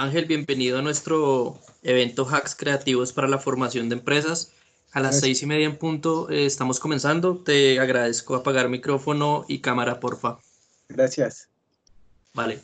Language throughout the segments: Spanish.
Ángel, bienvenido a nuestro evento Hacks Creativos para la Formación de Empresas. A las seis y media en punto eh, estamos comenzando. Te agradezco apagar micrófono y cámara, porfa. Gracias. Vale.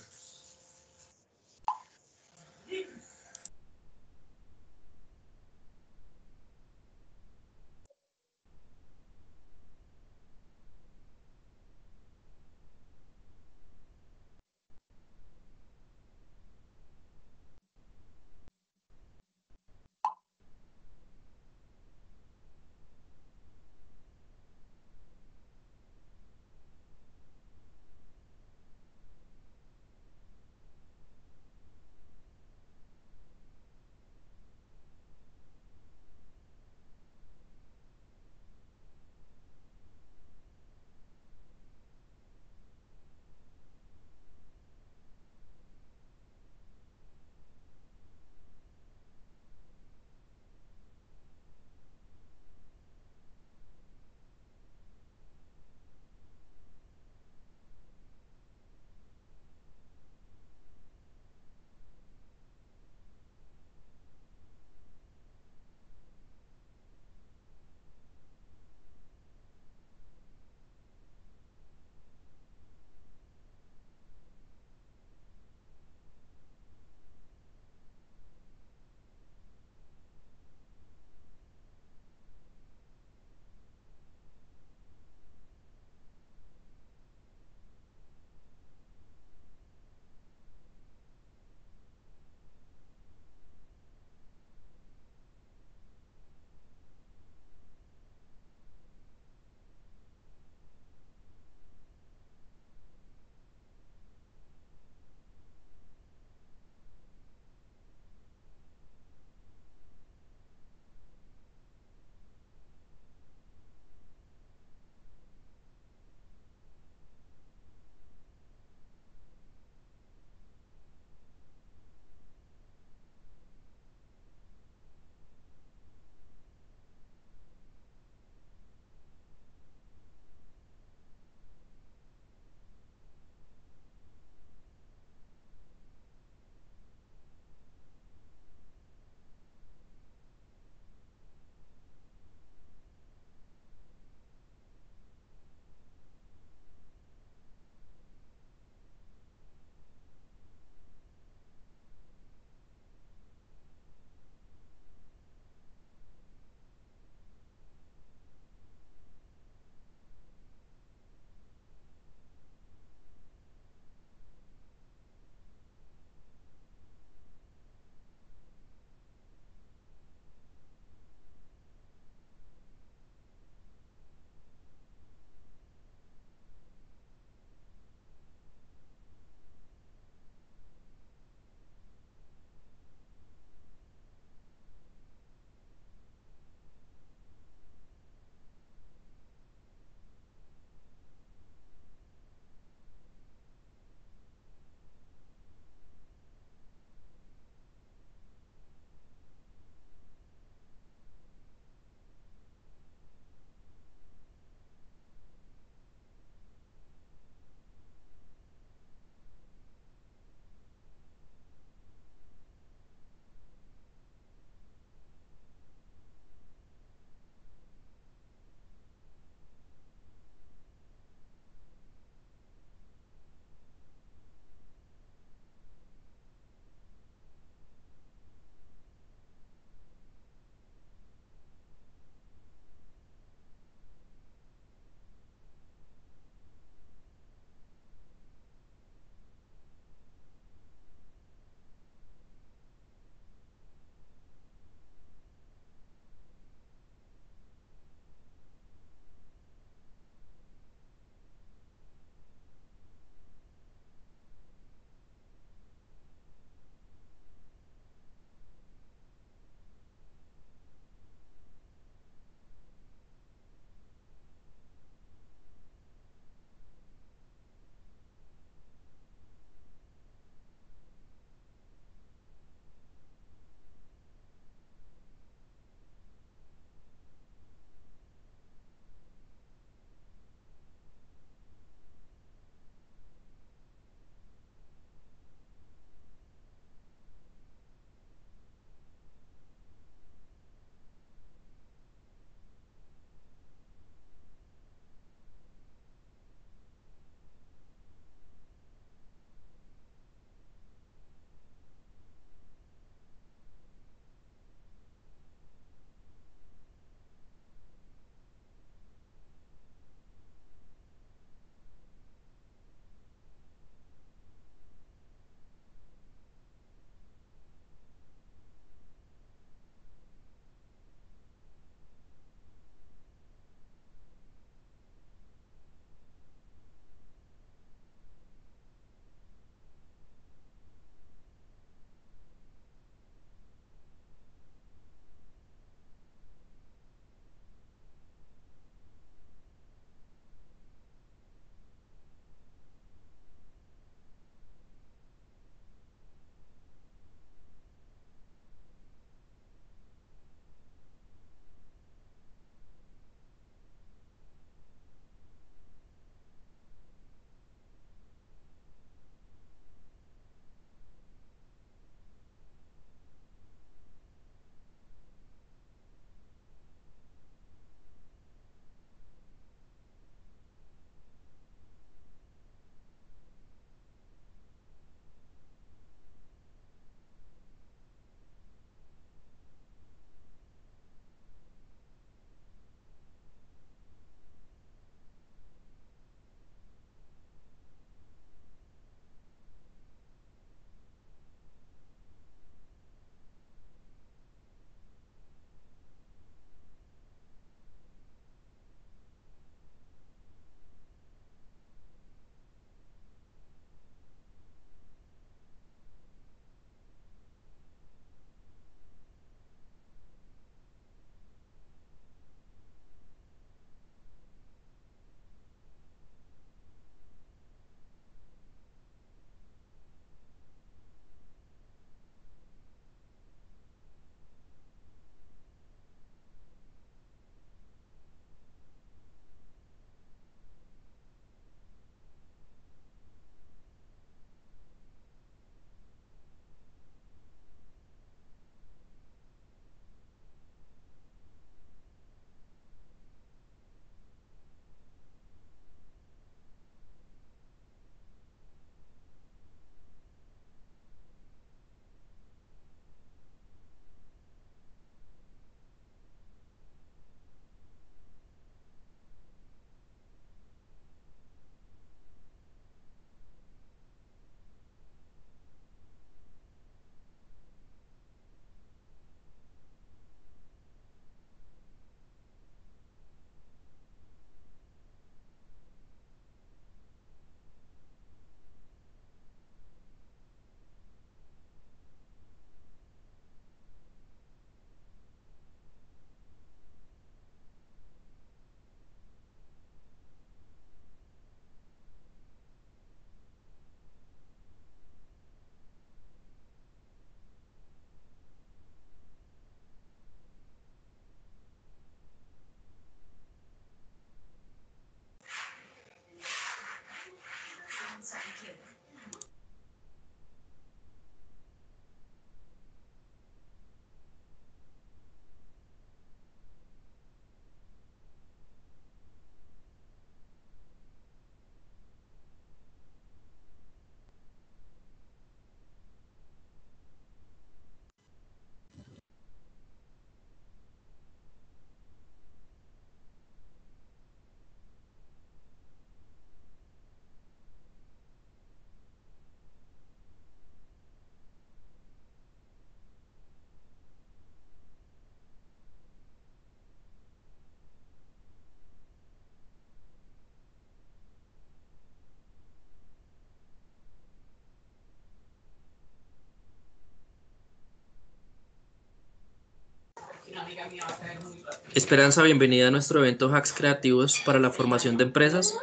Esperanza, bienvenida a nuestro evento Hacks Creativos para la formación de empresas.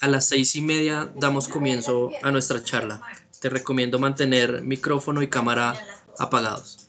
A las seis y media damos comienzo a nuestra charla. Te recomiendo mantener micrófono y cámara apagados.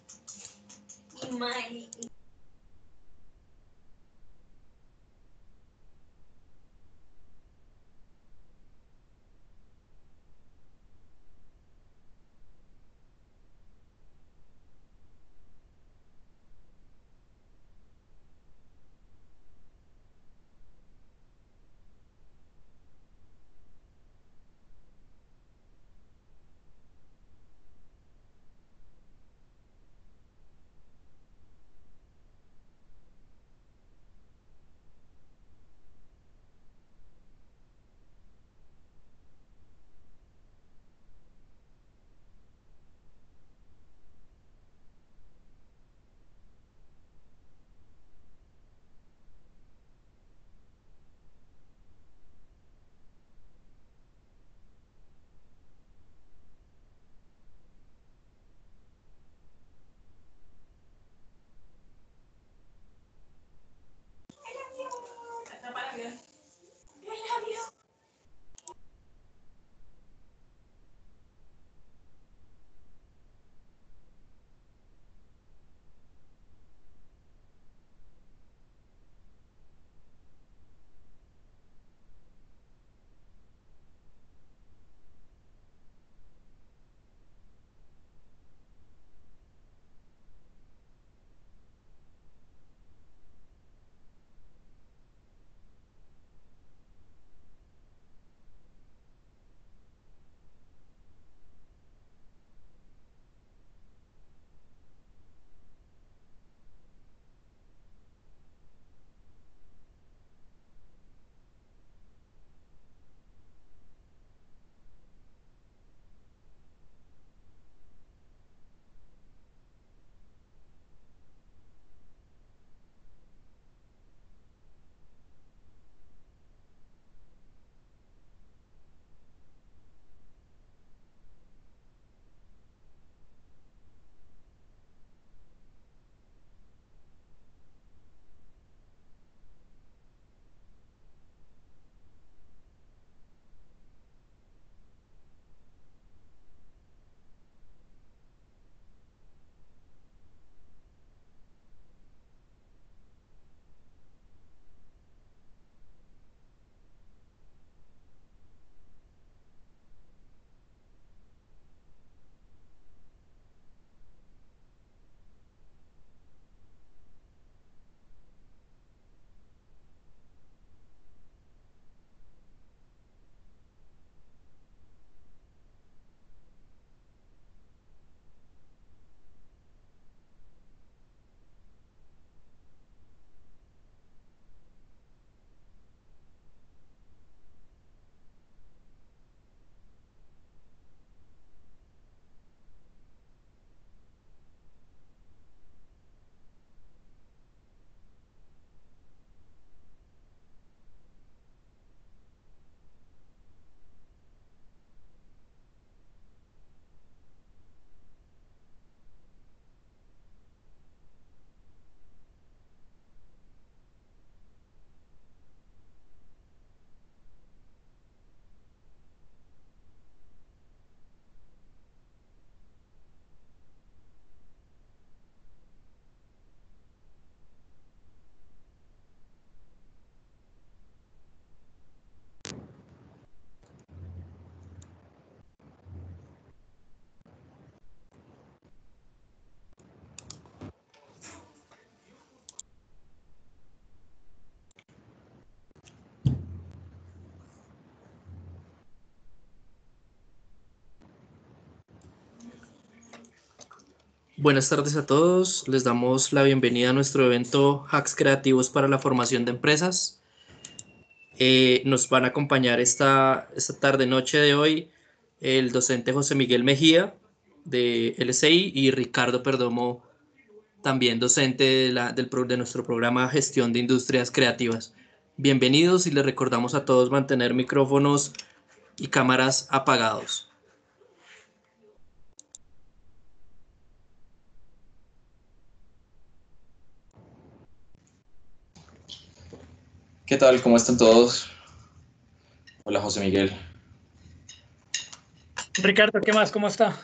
Buenas tardes a todos. Les damos la bienvenida a nuestro evento Hacks Creativos para la Formación de Empresas. Eh, nos van a acompañar esta, esta tarde-noche de hoy el docente José Miguel Mejía de LCI y Ricardo Perdomo, también docente del, de nuestro programa Gestión de Industrias Creativas. Bienvenidos y les recordamos a todos mantener micrófonos y cámaras apagados. ¿Qué tal? ¿Cómo están todos? Hola, José Miguel. Ricardo, ¿qué más? ¿Cómo está?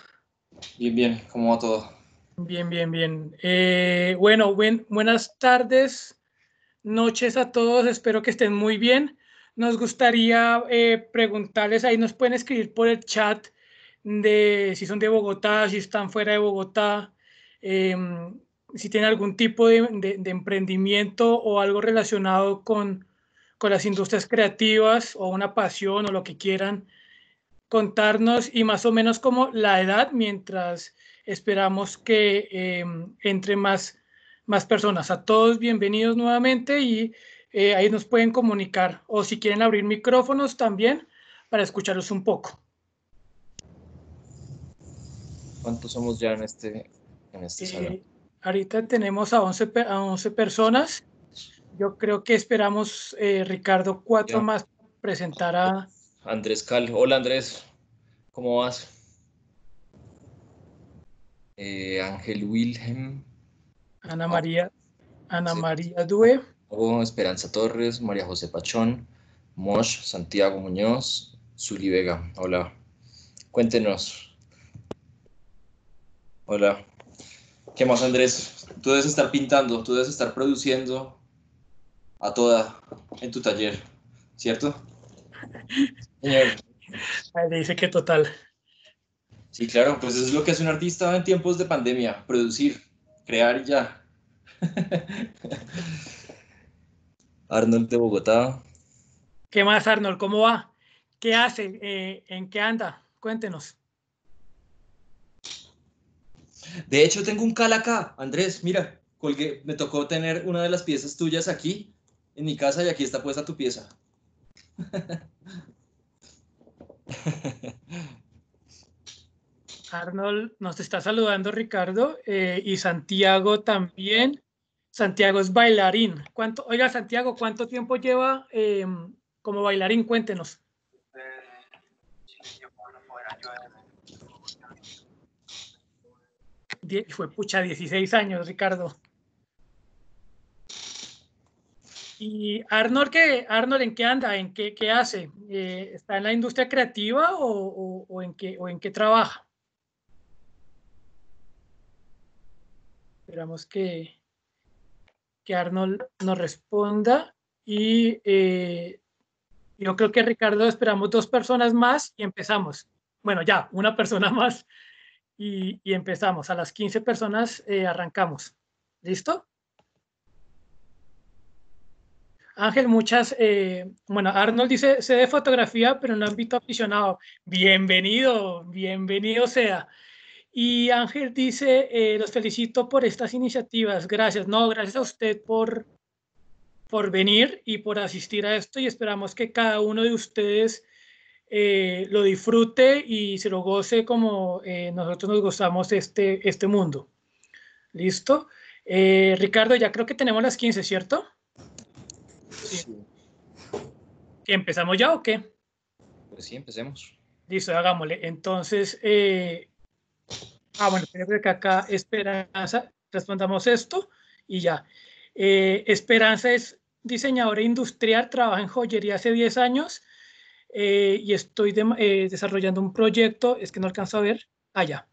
Bien, bien. ¿Cómo va todo? Bien, bien, bien. Eh, bueno, buenas tardes, noches a todos. Espero que estén muy bien. Nos gustaría eh, preguntarles, ahí nos pueden escribir por el chat de si son de Bogotá, si están fuera de Bogotá, em, si tienen algún tipo de emprendimiento o algo relacionado con, con las industrias creativas o una pasión o lo que quieran contarnos y más o menos como la edad mientras esperamos que em, entre más, más personas. A todos bienvenidos nuevamente y eh, ahí nos pueden comunicar o si quieren abrir micrófonos también para escucharlos un poco. ¿Cuántos somos ya en este, en este eh, Ahorita tenemos a 11, a 11 personas yo creo que esperamos, eh, Ricardo, cuatro más presentar a... Andrés Cal. Hola Andrés, ¿cómo vas? Eh, Ángel Wilhelm. Ana María. Ana María Due. Oh, Esperanza Torres, María José Pachón, Mosh, Santiago Muñoz, Zuli Vega. Hola. Cuéntenos. Hola. ¿Qué más, Andrés? Tú debes estar pintando, tú debes estar produciendo a toda en tu taller, ¿cierto? Señor. dice que total. Sí, claro, pues eso es lo que hace un artista en tiempos de pandemia, producir, crear ya. Arnold de Bogotá. ¿Qué más, Arnold? ¿Cómo va? ¿Qué hace? Eh, ¿En qué anda? Cuéntenos. De hecho, tengo un cal acá, Andrés, mira, colgué, me tocó tener una de las piezas tuyas aquí en mi casa y aquí está puesta tu pieza. Arnold nos está saludando Ricardo eh, y Santiago también. Santiago es bailarín. oiga, Santiago, ¿cuánto tiempo lleva em, como bailarín? Cuéntenos. fue pucha, 16 años, Ricardo. ¿Y Arnold, Arnold en qué anda? ¿En qué, qué hace? Eh, ¿Está en la industria creativa o, en, qué, o en qué trabaja? Esperamos que, que Arnold nos responda. Y eh, yo creo que Ricardo, esperamos dos personas más y empezamos. Bueno, ya, una persona más y, empezamos. A las 15 personas eh, arrancamos. ¿Listo? Ángel, muchas, eh, bueno, Arnold dice, sé de fotografía, pero no han visto aficionado. Bienvenido, bienvenido sea. Y Ángel dice, eh, los felicito por estas iniciativas. Gracias. No, gracias a usted por, por venir y por asistir a esto y esperamos que cada uno de ustedes eh, lo disfrute y se lo goce como nosotros nos gozamos este, este mundo. ¿Listo? Ricardo, ya creo que tenemos las 15, ¿cierto? ¿Empezamos ya o qué? Pues sí, empecemos. Listo, hagámosle. Entonces, eh, ah, bueno, creo que acá Esperanza, respondamos esto y ya. Eh, Esperanza es diseñadora industrial, trabaja en joyería hace 10 años eh, y estoy desarrollando un proyecto, es que no alcanzo a ver, allá. Ah,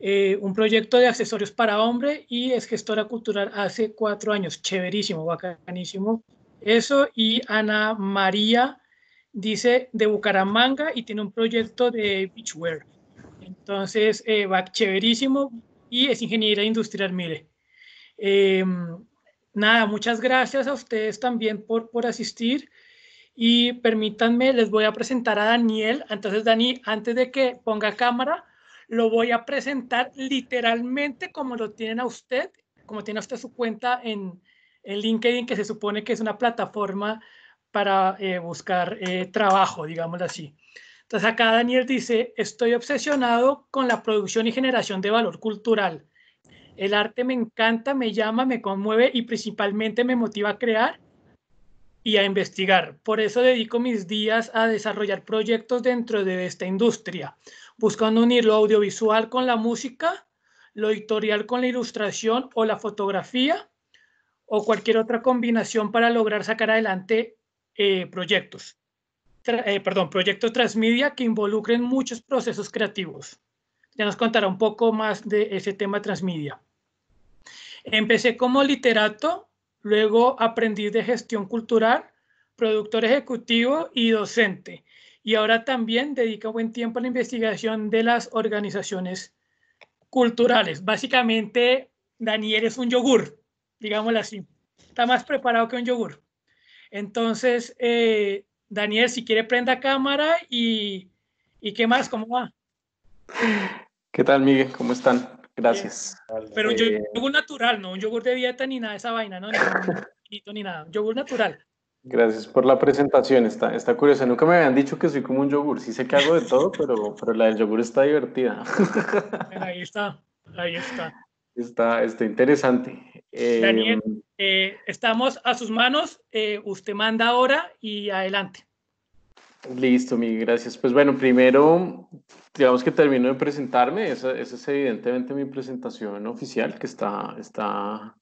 eh, un proyecto de accesorios para hombre y es gestora cultural hace cuatro años. Chéverísimo, bacanísimo. Eso y Ana María dice de Bucaramanga y tiene un proyecto de beachwear. Entonces, eh, va chéverísimo y es ingeniera industrial, mire. Em, nada, muchas gracias a ustedes también por, por asistir y permítanme, les voy a presentar a Daniel. Entonces, Dani, antes de que ponga cámara, lo voy a presentar literalmente como lo tienen a usted, como tiene usted su cuenta en, el LinkedIn, que se supone que es una plataforma para eh, buscar eh, trabajo, digámoslo así. Entonces acá Daniel dice, estoy obsesionado con la producción y generación de valor cultural. El arte me encanta, me llama, me conmueve y principalmente me motiva a crear y a investigar. Por eso dedico mis días a desarrollar proyectos dentro de esta industria, buscando unir lo audiovisual con la música, lo editorial con la ilustración o la fotografía o cualquier otra combinación para lograr sacar adelante eh, proyectos. Eh, perdón, proyectos transmedia que involucren muchos procesos creativos. Ya nos contará un poco más de ese tema transmedia. Empecé como literato, luego aprendí de gestión cultural, productor ejecutivo y docente. Y ahora también dedico buen tiempo a la investigación de las organizaciones culturales. Básicamente, Daniel es un yogur digámoslo así. Está más preparado que un yogur. Entonces, eh, Daniel, si quiere, prenda cámara y, y qué más, ¿cómo va? ¿Qué tal, Miguel? ¿Cómo están? Gracias. Pero un eh, yogur, natural, no un yogur de dieta ni nada esa vaina, ¿no? Ni, ni nada, un yogur natural. Gracias por la presentación, está, está curiosa. Nunca me habían dicho que soy como un yogur. Sí sé que hago de todo, pero, pero la del yogur está divertida. Ahí está, ahí está. Está, interesante. Daniel, em, eh, estamos a sus manos. Eh, usted manda ahora y adelante. Listo, mi gracias. Pues bueno, primero, digamos que termino de presentarme. Esa, es evidentemente mi presentación oficial, que está, está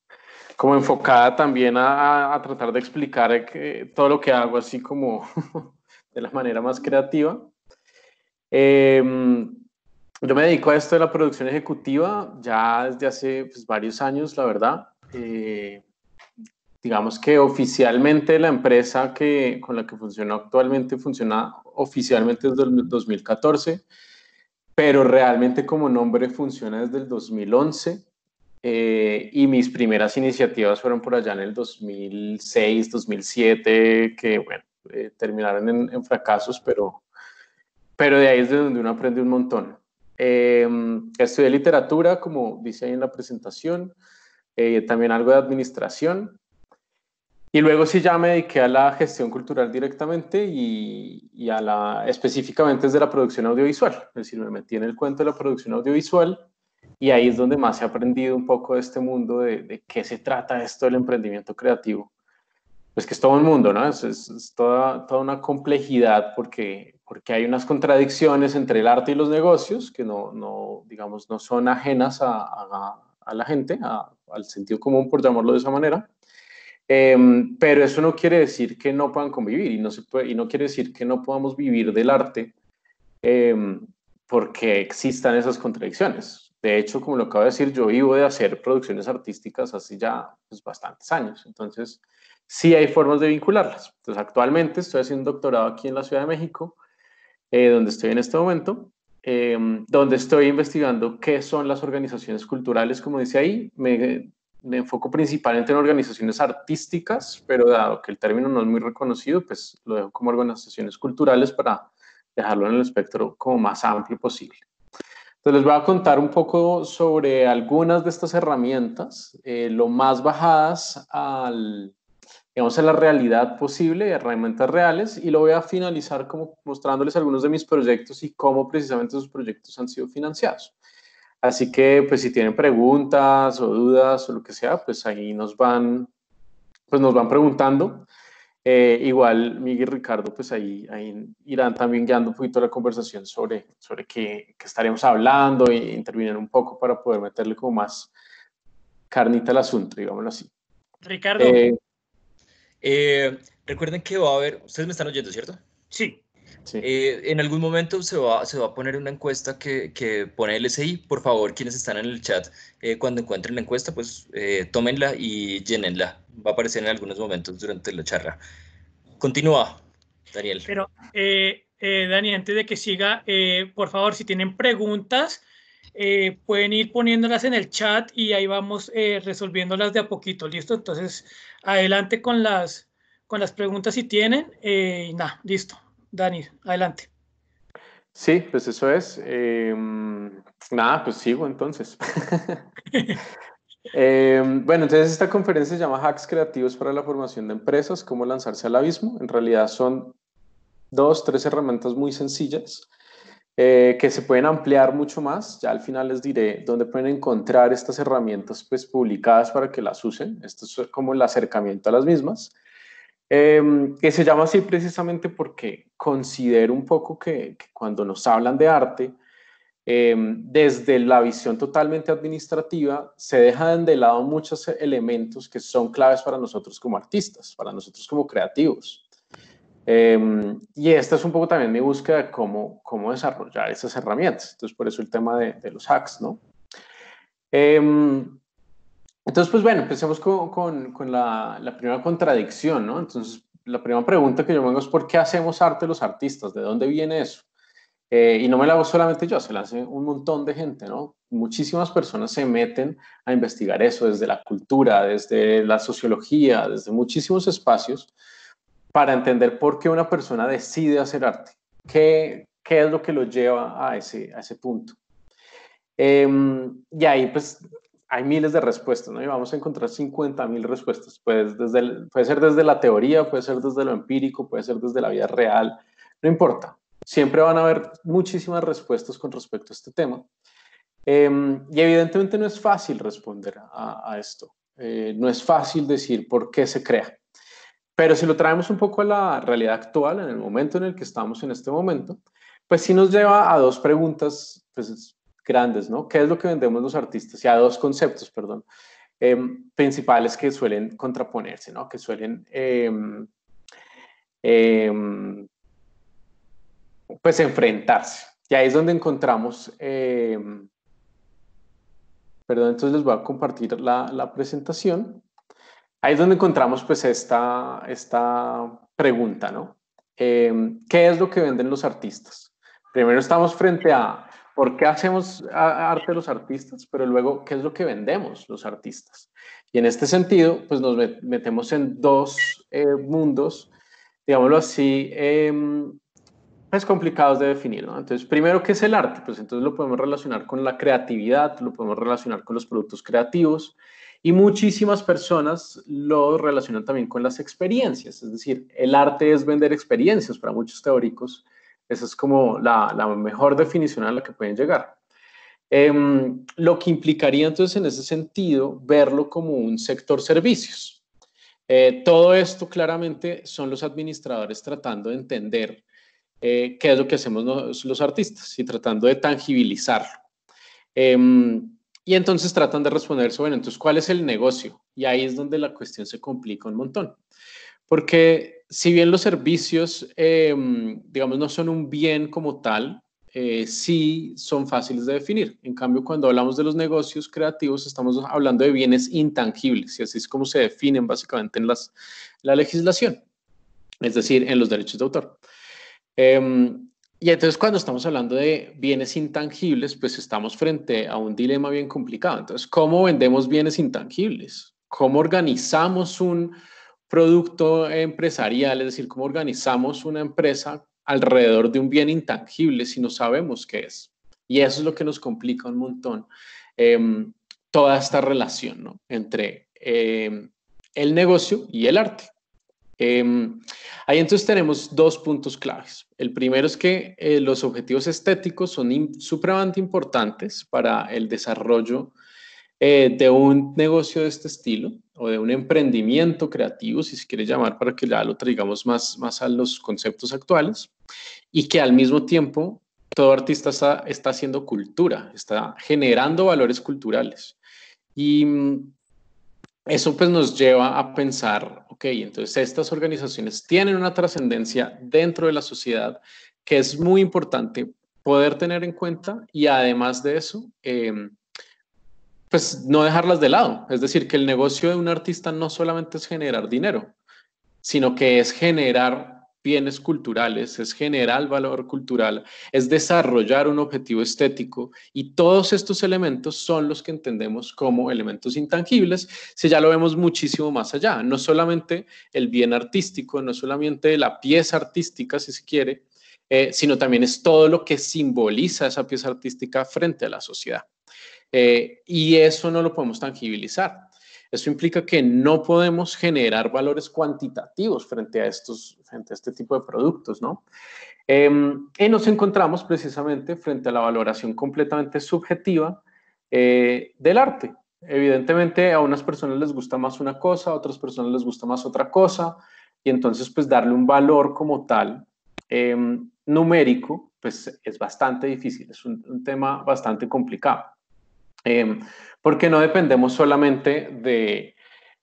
como enfocada también a, tratar de explicar eh, todo lo que hago, así como de la manera más creativa. Eh, yo me dedico a esto de la producción ejecutiva ya desde hace pues, varios años, la verdad. Eh, digamos que oficialmente la empresa que, con la que funciona actualmente funciona oficialmente desde el 2014, pero realmente como nombre funciona desde el 2011. Eh, y mis primeras iniciativas fueron por allá en el 2006, 2007, que bueno, eh, terminaron en, en, fracasos, pero, pero de ahí es de donde uno aprende un montón. Eh, estudié literatura, como dice ahí en la presentación, eh, también algo de administración. Y luego sí ya me dediqué a la gestión cultural directamente y, a la específicamente desde la producción audiovisual. Es decir, me metí en el cuento de la producción audiovisual y ahí es donde más he aprendido un poco de este mundo, de qué se trata esto del emprendimiento creativo pues que es todo un mundo, ¿no? Es, toda, toda, una complejidad porque, porque hay unas contradicciones entre el arte y los negocios que no, no digamos, no son ajenas a, la gente, al sentido común, por llamarlo de esa manera. Em, pero eso no quiere decir que no puedan convivir y no, se puede, y no quiere decir que no podamos vivir del arte em, porque existan esas contradicciones. De hecho, como lo acabo de decir, yo vivo de hacer producciones artísticas hace ya pues, bastantes años. Entonces, sí hay formas de vincularlas. Entonces, actualmente estoy haciendo un doctorado aquí en la Ciudad de México, eh, donde estoy en este momento, em, donde estoy investigando qué son las organizaciones culturales, como dice ahí. Me, enfoco principalmente en organizaciones artísticas, pero dado que el término no es muy reconocido, pues lo dejo como organizaciones culturales para dejarlo en el espectro como más amplio posible. Entonces les voy a contar un poco sobre algunas de estas herramientas, eh, lo más bajadas al, digamos, a la realidad posible, herramientas reales, y lo voy a finalizar como mostrándoles algunos de mis proyectos y cómo precisamente esos proyectos han sido financiados. Así que, pues, si tienen preguntas o dudas o lo que sea, pues ahí nos van, pues nos van preguntando. Eh, igual, Miguel y Ricardo, pues ahí, ahí irán también guiando un poquito la conversación sobre, sobre qué, estaremos hablando e intervienen un poco para poder meterle como más carnita al asunto, digámoslo así. Ricardo, eh, eh, recuerden que va a haber, ustedes me están oyendo, ¿cierto? Sí. Eh, en algún momento se va, se va a poner una encuesta que, pone el SI. Por favor, quienes están en el chat, eh, cuando encuentren la encuesta, pues tómenla y llénenla. Va a aparecer en algunos momentos durante la charla. Continúa, Daniel. Pero, Dani, antes de que siga, por favor, si tienen preguntas, eh, pueden ir poniéndolas en el chat y ahí vamos eh, resolviéndolas de a poquito, ¿listo? Entonces, adelante con las, con las preguntas si tienen. Eh, y nada, listo. Dani, adelante. Sí, pues eso es. Em, nada, pues sigo entonces. Em, bueno, entonces esta conferencia se llama Hacks Creativos para la Formación de Empresas, cómo lanzarse al abismo. En realidad son dos, tres herramientas muy sencillas eh, que se pueden ampliar mucho más. Ya al final les diré dónde pueden encontrar estas herramientas pues, publicadas para que las usen. Esto es como el acercamiento a las mismas. Em, que se llama así precisamente porque considero un poco que, cuando nos hablan de arte, em, desde la visión totalmente administrativa, se dejan de lado muchos elementos que son claves para nosotros como artistas, para nosotros como creativos. Em, y esta es un poco también mi búsqueda de cómo, cómo desarrollar esas herramientas. Entonces, por eso el tema de, los hacks, ¿no? Em, entonces, pues bueno, empecemos con, con, la, primera contradicción, ¿no? Entonces, la primera pregunta que yo me hago es ¿por qué hacemos arte los artistas? ¿De dónde viene eso? Eh, y no me la hago solamente yo, se la hace un montón de gente, ¿no? Muchísimas personas se meten a investigar eso desde la cultura, desde la sociología, desde muchísimos espacios para entender por qué una persona decide hacer arte. ¿Qué, qué es lo que lo lleva a ese, a ese punto? Em, y ahí pues hay miles de respuestas, ¿no? Y vamos a encontrar 50 mil respuestas. Pues desde puede ser desde la teoría, puede ser desde lo empírico, puede ser desde la vida real, no importa. Siempre van a haber muchísimas respuestas con respecto a este tema. Em, y evidentemente no es fácil responder a, esto. Eh, no es fácil decir por qué se crea. Pero si lo traemos un poco a la realidad actual, en el momento en el que estamos en este momento, pues sí nos lleva a dos preguntas pues, grandes, ¿no? ¿Qué es lo que vendemos los artistas? Y a dos conceptos, perdón, em, principales que suelen contraponerse, ¿no? Que suelen... Em, em, pues enfrentarse. Y ahí es donde encontramos, perdón, entonces les voy a compartir la presentación. Ahí es donde encontramos pues esta, esta pregunta, ¿no? Em, ¿Qué es lo que venden los artistas? Primero estamos frente a por qué hacemos arte los artistas, pero luego qué es lo que vendemos los artistas. Y en este sentido, pues nos metemos en dos eh, mundos, digámoslo así, eh, complicados de definir. ¿no? Entonces, primero, ¿qué es el arte? Pues entonces lo podemos relacionar con la creatividad, lo podemos relacionar con los productos creativos, y muchísimas personas lo relacionan también con las experiencias, es decir, el arte es vender experiencias para muchos teóricos. Esa es como la, mejor definición a la que pueden llegar. Em, lo que implicaría entonces en ese sentido verlo como un sector servicios. Eh, todo esto claramente son los administradores tratando de entender eh, qué es lo que hacemos los artistas y tratando de tangibilizarlo. Em, y entonces tratan de responder bueno, entonces, ¿cuál es el negocio? Y ahí es donde la cuestión se complica un montón. Porque si bien los servicios, em, digamos, no son un bien como tal, eh, sí son fáciles de definir. En cambio, cuando hablamos de los negocios creativos, estamos hablando de bienes intangibles, y así es como se definen básicamente en la legislación, es decir, en los derechos de autor. Em, y entonces cuando estamos hablando de bienes intangibles, pues estamos frente a un dilema bien complicado. Entonces, ¿cómo vendemos bienes intangibles? ¿Cómo organizamos un producto empresarial? Es decir, ¿cómo organizamos una empresa alrededor de un bien intangible si no sabemos qué es? Y eso es lo que nos complica un montón em, toda esta relación entre em, el negocio y el arte. Em, ahí entonces tenemos dos puntos claves. El primero es que eh, los objetivos estéticos son supremamente importantes para el desarrollo eh, de un negocio de este estilo o de un emprendimiento creativo, si se quiere llamar, para que ya lo traigamos más, más a los conceptos actuales, y que al mismo tiempo todo artista está haciendo cultura, está generando valores culturales. Y mm, eso pues nos lleva a pensar, ok, entonces estas organizaciones tienen una trascendencia dentro de la sociedad que es muy importante poder tener en cuenta y además de eso, em, pues no dejarlas de lado. Es decir, que el negocio de un artista no solamente es generar dinero, sino que es generar bienes culturales, es generar valor cultural, es desarrollar un objetivo estético y todos estos elementos son los que entendemos como elementos intangibles, si ya lo vemos muchísimo más allá, no solamente el bien artístico, no solamente la pieza artística, si se quiere, eh, sino también es todo lo que simboliza esa pieza artística frente a la sociedad. Eh, y eso no lo podemos tangibilizar. Eso implica que no podemos generar valores cuantitativos frente a, estos, frente a este tipo de productos, ¿no? Em, y nos encontramos precisamente frente a la valoración completamente subjetiva eh, del arte. Evidentemente a unas personas les gusta más una cosa, a otras personas les gusta más otra cosa, y entonces pues darle un valor como tal em, numérico pues es bastante difícil, es un, un tema bastante complicado. Em, porque no dependemos solamente de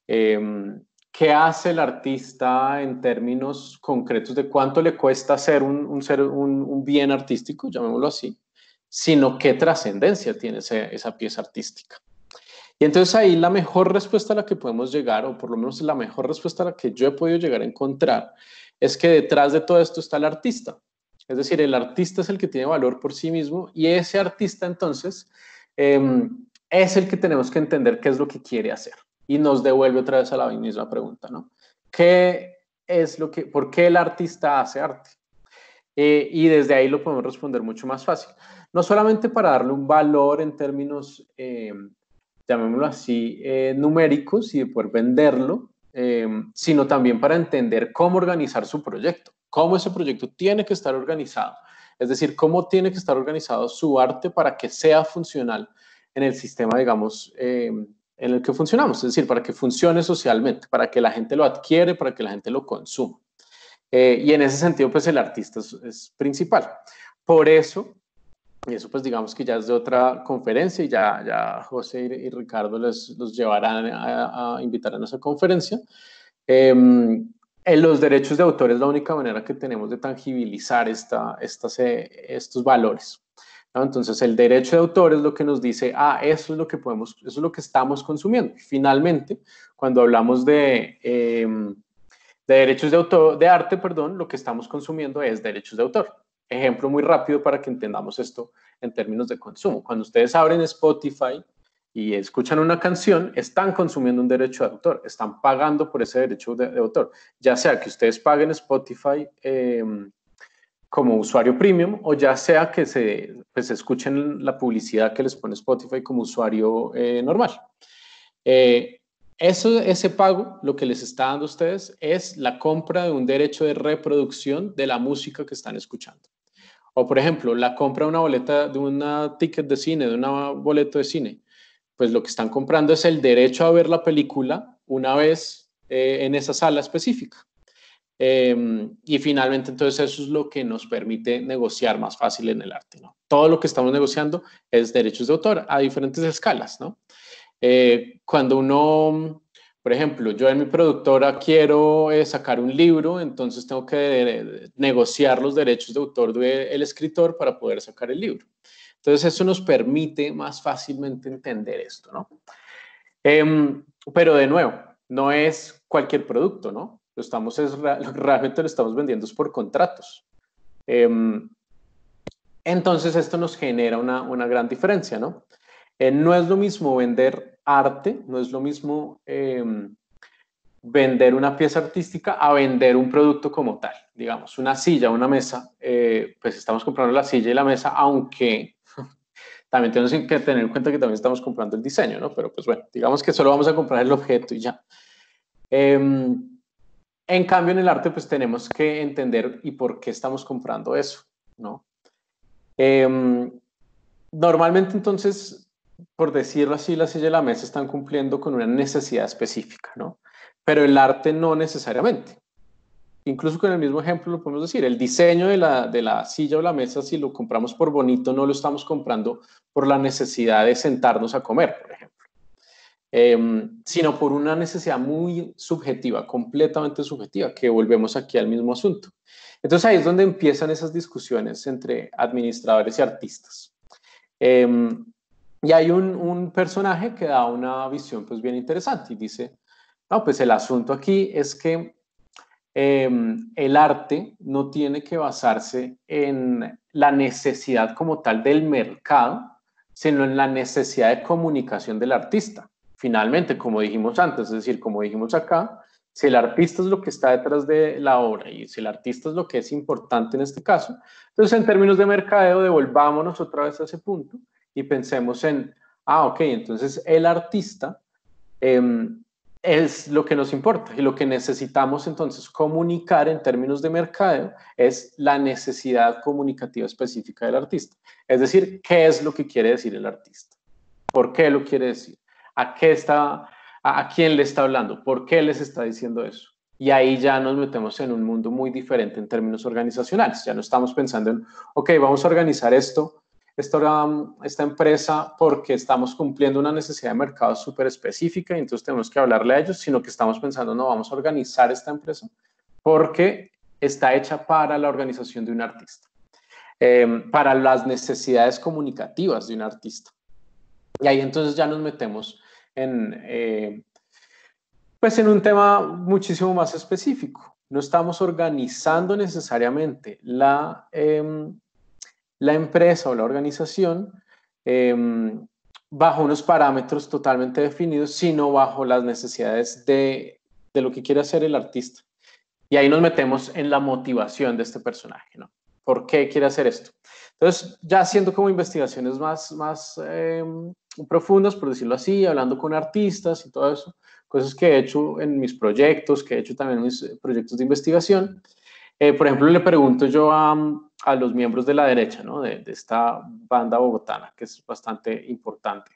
em, qué hace el artista en términos concretos de cuánto le cuesta un, ser, un, bien artístico, llamémoslo así, sino qué trascendencia tiene esa pieza artística. Y entonces ahí la mejor respuesta a la que podemos llegar, o por lo menos la mejor respuesta a la que yo he podido llegar a encontrar, es que detrás de todo esto está el artista. Es decir, el artista es el que tiene valor por sí mismo y ese artista entonces em, es el que tenemos que entender qué es lo que quiere hacer. Y nos devuelve otra vez a la misma pregunta, ¿no? ¿Qué es lo que, por qué el artista hace arte? Eh, y desde ahí lo podemos responder mucho más fácil. No solamente para darle un valor en términos, eh, llamémoslo así, eh, numéricos y de poder venderlo, sino también para entender cómo organizar su proyecto, cómo ese proyecto tiene que estar organizado. Es decir, cómo tiene que estar organizado su arte para que sea funcional en el sistema, digamos, eh, en el que funcionamos, es decir, para que funcione socialmente, para que la gente lo adquiere, para que la gente lo consuma. Eh, y en ese sentido, pues el artista es, principal. Por eso, y eso pues digamos que ya es de otra conferencia y ya, ya José y, Ricardo les, los llevarán a, invitar a nuestra conferencia. en em, eh, los derechos de autor es la única manera que tenemos de tangibilizar esta, estas, estos valores. Entonces, el derecho de autor es lo que nos dice, ah, eso es lo que podemos, eso es lo que estamos consumiendo. Finalmente, cuando hablamos de, em, de derechos de, autor, de arte, perdón, lo que estamos consumiendo es derechos de autor. Ejemplo muy rápido para que entendamos esto en términos de consumo. Cuando ustedes abren Spotify y escuchan una canción, están consumiendo un derecho de autor, están pagando por ese derecho de, autor, ya sea que ustedes paguen Spotify em, como usuario premium o ya sea que se pues, escuchen la publicidad que les pone Spotify como usuario eh, normal. Eh, eso, ese pago lo que les está dando a ustedes es la compra de un derecho de reproducción de la música que están escuchando. O por ejemplo, la compra de una boleta, de un ticket de cine, de un boleto de cine. Pues lo que están comprando es el derecho a ver la película una vez eh, en esa sala específica. Em, y finalmente, entonces, eso es lo que nos permite negociar más fácil en el arte. ¿no? Todo lo que estamos negociando es derechos de autor a diferentes escalas. ¿no? Eh, cuando uno, por ejemplo, yo en mi productora quiero eh, sacar un libro, entonces tengo que eh, negociar los derechos de autor del escritor para poder sacar el libro. Entonces, eso nos permite más fácilmente entender esto. ¿no? Em, pero de nuevo, no es cualquier producto, ¿no? estamos es, realmente lo estamos vendiendo es por contratos. Em, entonces esto nos genera una, gran diferencia, ¿no? Eh, no es lo mismo vender arte, no es lo mismo em, vender una pieza artística a vender un producto como tal. Digamos, una silla, una mesa, eh, pues estamos comprando la silla y la mesa, aunque también tenemos que tener en cuenta que también estamos comprando el diseño, ¿no? Pero pues bueno, digamos que solo vamos a comprar el objeto y ya. Em, en cambio, en el arte, pues tenemos que entender y por qué estamos comprando eso, ¿no? Em, normalmente, entonces, por decirlo así, la silla y la mesa están cumpliendo con una necesidad específica, ¿no? Pero el arte no necesariamente. Incluso con el mismo ejemplo lo podemos decir, el diseño de la, de la silla o la mesa, si lo compramos por bonito, no lo estamos comprando por la necesidad de sentarnos a comer, por ejemplo. Em, sino por una necesidad muy subjetiva, completamente subjetiva, que volvemos aquí al mismo asunto. Entonces ahí es donde empiezan esas discusiones entre administradores y artistas. Em, y hay un, personaje que da una visión pues bien interesante y dice, no, pues el asunto aquí es que em, el arte no tiene que basarse en la necesidad como tal del mercado, sino en la necesidad de comunicación del artista finalmente, como dijimos antes, es decir, como dijimos acá, si el artista es lo que está detrás de la obra y si el artista es lo que es importante en este caso, entonces en términos de mercadeo devolvámonos otra vez a ese punto y pensemos en, ah, ok, entonces el artista em, es lo que nos importa y lo que necesitamos entonces comunicar en términos de mercadeo es la necesidad comunicativa específica del artista. Es decir, ¿qué es lo que quiere decir el artista? ¿Por qué lo quiere decir? a qué está, a, quién le está hablando, por qué les está diciendo eso. Y ahí ya nos metemos en un mundo muy diferente en términos organizacionales. Ya no estamos pensando en, ok, vamos a organizar esto, esta, esta empresa, porque estamos cumpliendo una necesidad de mercado súper específica y entonces tenemos que hablarle a ellos, sino que estamos pensando, no, vamos a organizar esta empresa porque está hecha para la organización de un artista, eh, para las necesidades comunicativas de un artista. Y ahí entonces ya nos metemos en, eh, pues en un tema muchísimo más específico. No estamos organizando necesariamente la, em, la empresa o la organización em, bajo unos parámetros totalmente definidos, sino bajo las necesidades de, de, lo que quiere hacer el artista. Y ahí nos metemos en la motivación de este personaje, ¿no? ¿Por qué quiere hacer esto? Entonces, ya haciendo como investigaciones más, más eh, profundas, por decirlo así, hablando con artistas y todo eso, cosas que he hecho en mis proyectos, que he hecho también en mis eh, proyectos de investigación. Eh, por ejemplo, le pregunto yo a, a, los miembros de la derecha, ¿no? de, esta banda bogotana, que es bastante importante.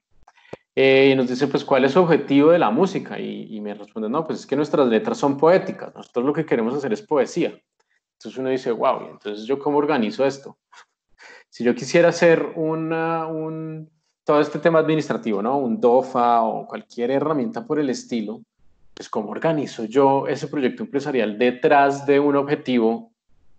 y nos dice, pues, ¿cuál es su objetivo de la música? Y, y, me responden, no, pues es que nuestras letras son poéticas, nosotros lo que queremos hacer es poesía. Entonces uno dice, wow, entonces yo cómo organizo esto? Si yo quisiera hacer un un, todo este tema administrativo, ¿no? Un DOFA o cualquier herramienta por el estilo, pues cómo organizo yo ese proyecto empresarial detrás de un objetivo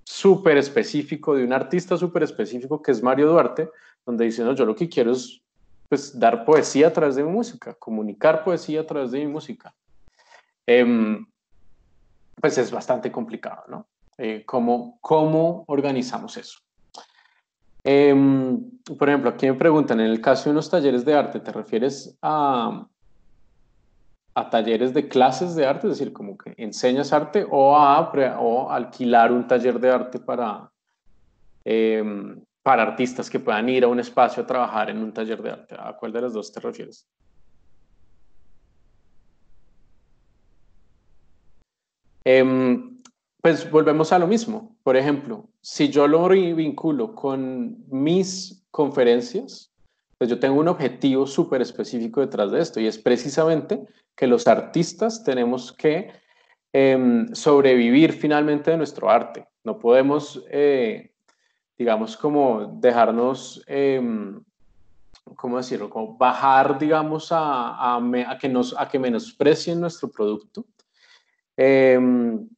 súper específico, de un artista súper específico que es Mario Duarte, donde dice, no, yo lo que quiero es pues dar poesía a través de mi música, comunicar poesía a través de mi música. Em, pues es bastante complicado, ¿no? Eh, cómo, organizamos eso. Em, por ejemplo, aquí me preguntan, en el caso de unos talleres de arte, ¿te refieres a, a talleres de clases de arte? Es decir, como que enseñas arte o a o alquilar un taller de arte para, em, para artistas que puedan ir a un espacio a trabajar en un taller de arte. ¿A cuál de las dos te refieres? Eh, pues volvemos a lo mismo. Por ejemplo, si yo lo vinculo con mis conferencias, pues yo tengo un objetivo súper específico detrás de esto y es precisamente que los artistas tenemos que em, sobrevivir finalmente de nuestro arte. No podemos, eh, digamos, como dejarnos, em, ¿cómo decirlo? Como bajar, digamos, a, que, nos, a que menosprecien nuestro producto. Em,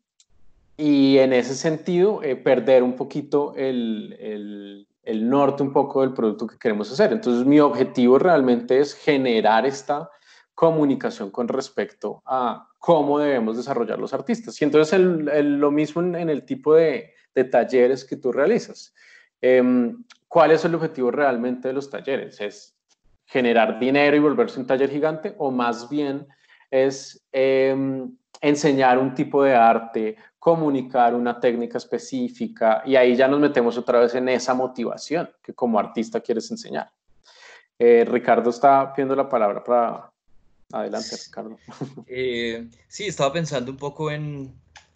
y en ese sentido, eh, perder un poquito el, el, el, norte un poco del producto que queremos hacer. Entonces, mi objetivo realmente es generar esta comunicación con respecto a cómo debemos desarrollar los artistas. Y entonces lo mismo en, el tipo de, talleres que tú realizas. Em, ¿Cuál es el objetivo realmente de los talleres? ¿Es generar dinero y volverse un taller gigante o más bien es... Em, enseñar un tipo de arte, comunicar una técnica específica, y ahí ya nos metemos otra vez en esa motivación que como artista quieres enseñar. Eh, Ricardo está pidiendo la palabra para... Adelante, Ricardo. Eh, sí, estaba pensando un poco en,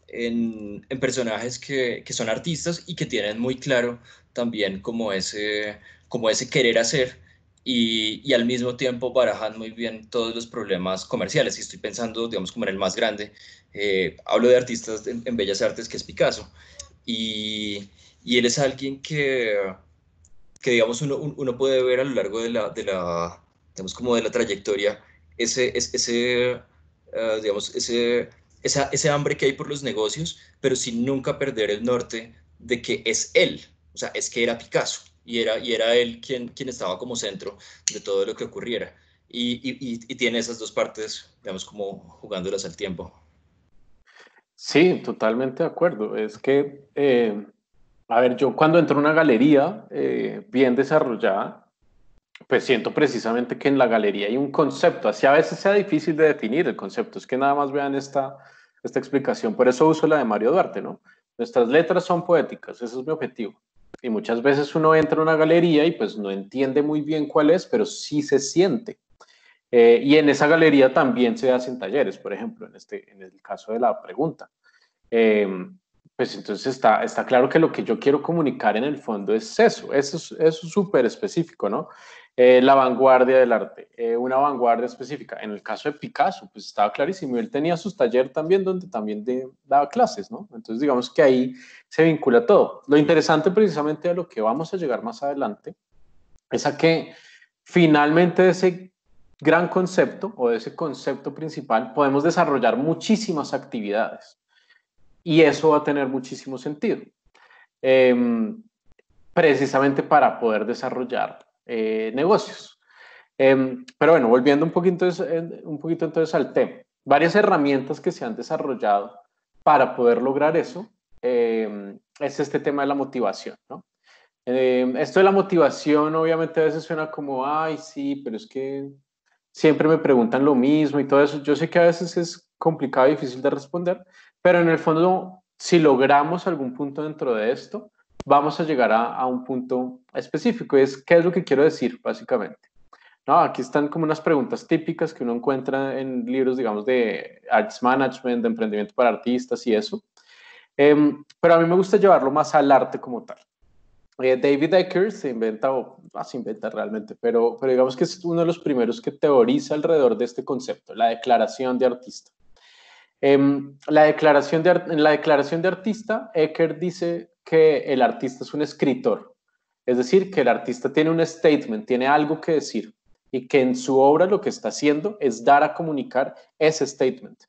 en, personajes que, son artistas y que tienen muy claro también como como ese querer hacer y, al mismo tiempo barajan muy bien todos los problemas comerciales. Y estoy pensando, digamos, como en el más grande. Eh, hablo de artistas en, Bellas Artes, que es Picasso. Y, él es alguien que, que digamos, uno, puede ver a lo largo de la, de la, como de la trayectoria ese, ese, eh, digamos, ese, ese hambre que hay por los negocios, pero sin nunca perder el norte de que es él, o sea, es que era Picasso y era, y era él quien, quien estaba como centro de todo lo que ocurriera. Y, tiene esas dos partes, digamos, como jugándolas al tiempo. Sí, totalmente de acuerdo. Es que, eh, a ver, yo cuando entro a una galería eh, bien desarrollada, pues siento precisamente que en la galería hay un concepto, así a veces sea difícil de definir el concepto, es que nada más vean esta, esta explicación, por eso uso la de Mario Duarte, ¿no? Nuestras letras son poéticas, ese es mi objetivo. Y muchas veces uno entra a una galería y pues no entiende muy bien cuál es, pero sí se siente. Eh, y en esa galería también se hacen talleres, por ejemplo, en, este, en el caso de la pregunta. Em, pues entonces está, está claro que lo que yo quiero comunicar en el fondo es eso, eso es súper específico, ¿no? Eh, la vanguardia del arte, eh, una vanguardia específica. En el caso de Picasso, pues estaba clarísimo, él tenía su taller también donde también daba clases, ¿no? Entonces digamos que ahí se vincula todo. Lo interesante precisamente a lo que vamos a llegar más adelante es a que finalmente ese gran concepto o ese concepto principal podemos desarrollar muchísimas actividades y eso va a tener muchísimo sentido. Em, precisamente para poder desarrollar eh, negocios. Em, pero bueno, volviendo un poquito, un poquito entonces al tema, varias herramientas que se han desarrollado para poder lograr eso em, es este tema de la motivación, ¿no? Em, esto de la motivación obviamente a veces suena como, ay, sí, pero es que siempre me preguntan lo mismo y todo eso. Yo sé que a veces es complicado y difícil de responder, pero en el fondo, si logramos algún punto dentro de esto, vamos a llegar a, un punto específico, es qué es lo que quiero decir, básicamente. No, aquí están como unas preguntas típicas que uno encuentra en libros, digamos, de arts management, de emprendimiento para artistas y eso. Em, pero a mí me gusta llevarlo más al arte como tal. Eh, David Ecker se inventa, o más se inventa realmente, pero, pero digamos que es uno de los primeros que teoriza alrededor de este concepto, la declaración de artista. Em, la declaración de, en la declaración de artista, Ecker dice que el artista es un escritor, es decir, que el artista tiene un statement, tiene algo que decir y que en su obra lo que está haciendo es dar a comunicar ese statement.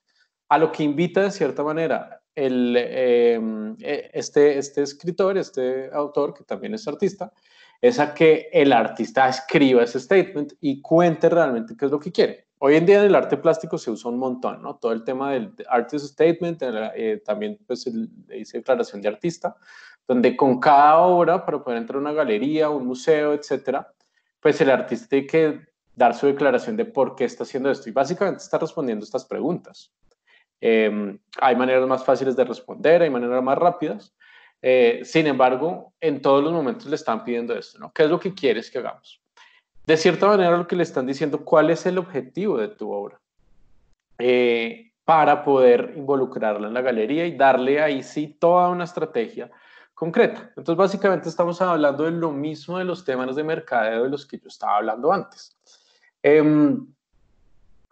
A lo que invita de cierta manera el, em, e, este, este escritor, este autor, que también es artista, es a que el artista escriba ese statement y cuente realmente qué es lo que quiere. Hoy en día en el arte plástico se usa un montón, ¿no? Todo el tema del artist statement, eh, también pues dice declaración de artista, donde con cada obra, para poder entrar a una galería, un museo, etcétera, pues el artista tiene que dar su declaración de por qué está haciendo esto. Y básicamente está respondiendo estas preguntas. Em, hay maneras más fáciles de responder, hay maneras más rápidas. Eh, sin embargo, en todos los momentos le están pidiendo esto, ¿no? ¿Qué es lo que quieres que hagamos? De cierta manera, lo que le están diciendo, ¿cuál es el objetivo de tu obra? Eh, para poder involucrarla en la galería y darle ahí sí toda una estrategia concreta. Entonces, básicamente estamos hablando de lo mismo de los temas de mercadeo de los que yo estaba hablando antes. Em,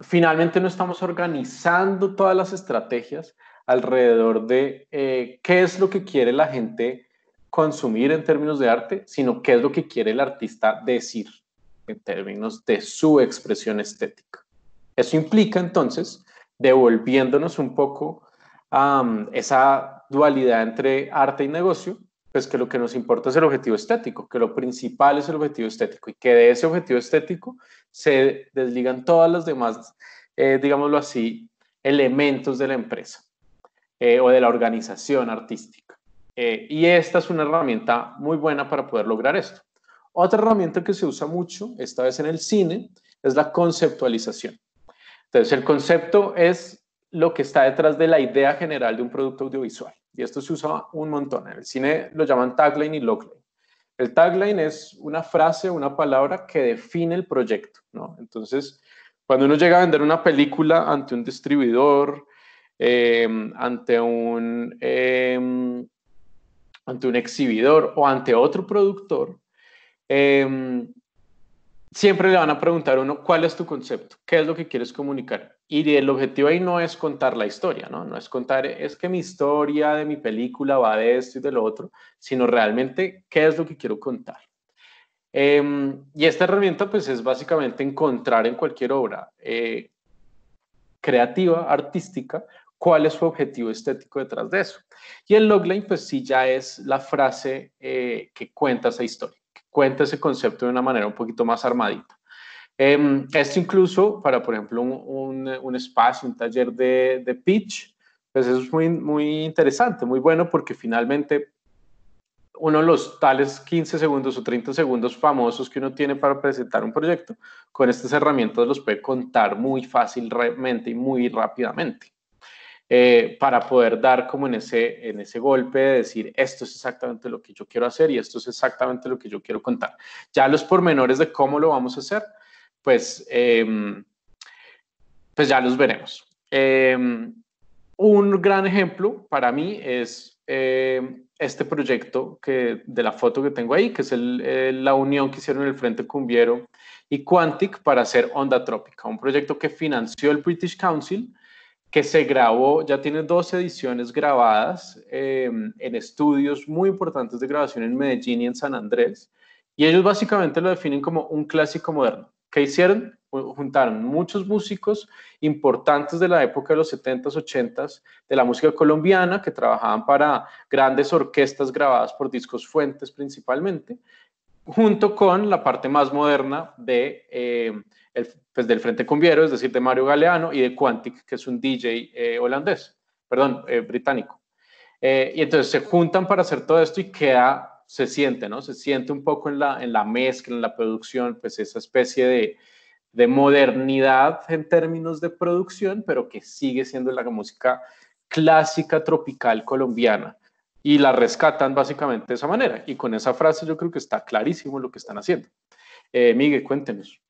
finalmente, no estamos organizando todas las estrategias alrededor de eh, qué es lo que quiere la gente consumir en términos de arte, sino qué es lo que quiere el artista decir en términos de su expresión estética. Eso implica entonces devolviéndonos un poco a esa dualidad entre arte y negocio, pues que lo que nos importa es el objetivo estético, que lo principal es el objetivo estético y que de ese objetivo estético se desligan todos los demás, eh, digámoslo así, elementos de la empresa eh, o de la organización artística. Eh, y esta es una herramienta muy buena para poder lograr esto. Otra herramienta que se usa mucho, esta vez en el cine, es la conceptualización. Entonces, el concepto es lo que está detrás de la idea general de un producto audiovisual y esto se usa un montón. En el cine lo llaman tagline y logline. El tagline es una frase, una palabra que define el proyecto, ¿no? Entonces, cuando uno llega a vender una película ante un distribuidor, em, ante, un, em, ante un exhibidor o ante otro productor, em, siempre le van a preguntar a uno cuál es tu concepto, qué es lo que quieres comunicar. Y el objetivo ahí no es contar la historia, ¿no? No es contar, es que mi historia de mi película va de esto y de lo otro, sino realmente qué es lo que quiero contar. Em, y esta herramienta, pues, es básicamente encontrar en cualquier obra eh, creativa, artística, cuál es su objetivo estético detrás de eso. Y el logline, pues, sí ya es la frase eh, que cuenta esa historia, que cuenta ese concepto de una manera un poquito más armadita. Em, esto incluso para, por ejemplo, un, un, espacio, un taller de, de, pitch, pues eso es muy, muy interesante, muy bueno porque finalmente uno de los tales 15 segundos o 30 segundos famosos que uno tiene para presentar un proyecto, con estas herramientas los puede contar muy fácilmente y muy rápidamente. Eh, para poder dar como en ese, en ese golpe de decir, esto es exactamente lo que yo quiero hacer y esto es exactamente lo que yo quiero contar. Ya los pormenores de cómo lo vamos a hacer, pues, em, pues ya los veremos. Em, un gran ejemplo para mí es em, este proyecto que, de la foto que tengo ahí, que es la unión que hicieron el Frente Cumbiero y Quantic para hacer Onda Trópica, un proyecto que financió el British Council, que se grabó, ya tiene dos ediciones grabadas en estudios muy importantes de grabación en Medellín y en San Andrés, y ellos básicamente lo definen como un clásico moderno. ¿Qué hicieron? Juntaron muchos músicos importantes de la época de los 70s, 80s, de la música colombiana, que trabajaban para grandes orquestas grabadas por discos fuentes principalmente, junto con la parte más moderna de, eh, pues, del Frente Cumbiero, es decir, de Mario Galeano y de Quantic, que es un DJ eh, holandés, perdón, eh, británico. y entonces se juntan para hacer todo esto y queda se siente, ¿no? Se siente un poco en la, en la mezcla, en la producción, pues esa especie de, modernidad en términos de producción, pero que sigue siendo la música clásica tropical colombiana. Y la rescatan básicamente de esa manera. Y con esa frase yo creo que está clarísimo lo que están haciendo. Eh, Miguel, cuéntenos.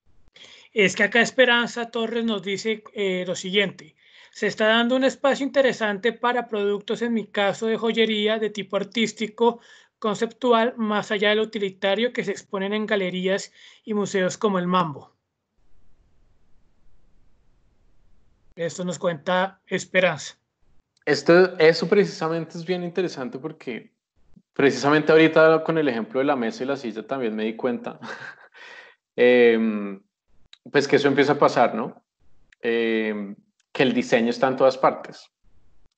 Es que acá Esperanza Torres nos dice eh, lo siguiente. Se está dando un espacio interesante para productos, en mi caso, de joyería de tipo artístico, conceptual más allá del utilitario que se exponen en galerías y museos como el Mambo. Esto nos cuenta Esperanza. Esto, eso precisamente es bien interesante porque precisamente ahorita con el ejemplo de la mesa y la silla también me di cuenta, em, pues que eso empieza a pasar, ¿no? Em, que el diseño está en todas partes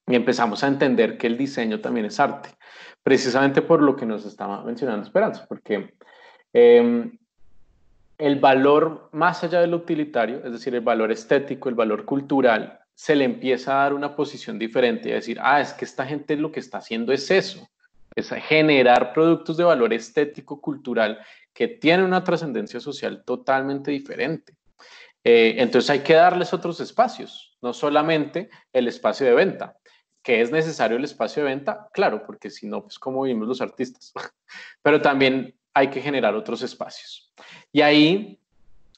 y empezamos a entender que el diseño también es arte, precisamente por lo que nos estaba mencionando Esperanza, porque em, el valor más allá del utilitario, es decir, el valor estético, el valor cultural, se le empieza a dar una posición diferente y a decir, ah, es que esta gente lo que está haciendo es eso, es generar productos de valor estético, cultural, que tienen una trascendencia social totalmente diferente. Eh, entonces hay que darles otros espacios, no solamente el espacio de venta que es necesario el espacio de venta, claro, porque si no, pues como vivimos los artistas, pero también hay que generar otros espacios. Y ahí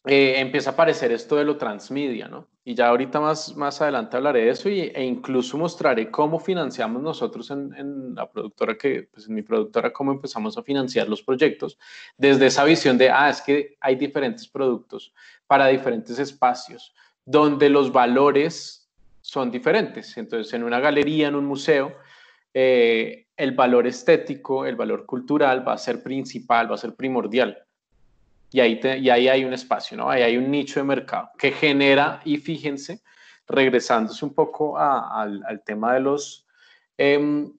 eh, empieza a aparecer esto de lo transmedia, ¿no? Y ya ahorita más, más adelante hablaré de eso e incluso mostraré cómo financiamos nosotros en, en, la productora, que, pues en mi productora, cómo empezamos a financiar los proyectos desde esa visión de, ah, es que hay diferentes productos para diferentes espacios, donde los valores son diferentes. Entonces, en una galería, en un museo, eh, el valor estético, el valor cultural va a ser principal, va a ser primordial. Y ahí, y ahí hay un espacio, ¿no? Ahí hay un nicho de mercado que genera, y fíjense, regresándose un poco al, tema de los... Em,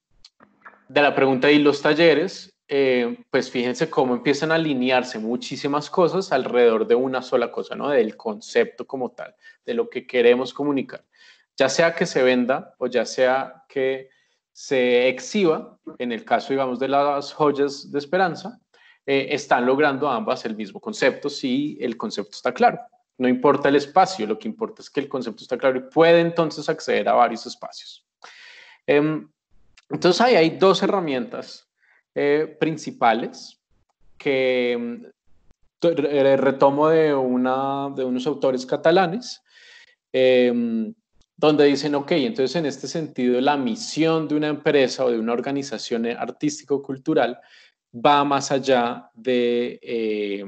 de la pregunta y los talleres, eh, pues fíjense cómo empiezan a alinearse muchísimas cosas alrededor de una sola cosa, ¿no? Del concepto como tal, de lo que queremos comunicar ya sea que se venda o ya sea que se exhiba, en el caso, digamos, de las joyas de esperanza, eh, están logrando ambas el mismo concepto si el concepto está claro. No importa el espacio, lo que importa es que el concepto está claro y puede entonces acceder a varios espacios. Em, entonces ahí hay dos herramientas eh, principales que em, retomo de, una, de unos autores catalanes. Em, donde dicen, ok, entonces en este sentido la misión de una empresa o de una organización artístico-cultural va más allá de, eh,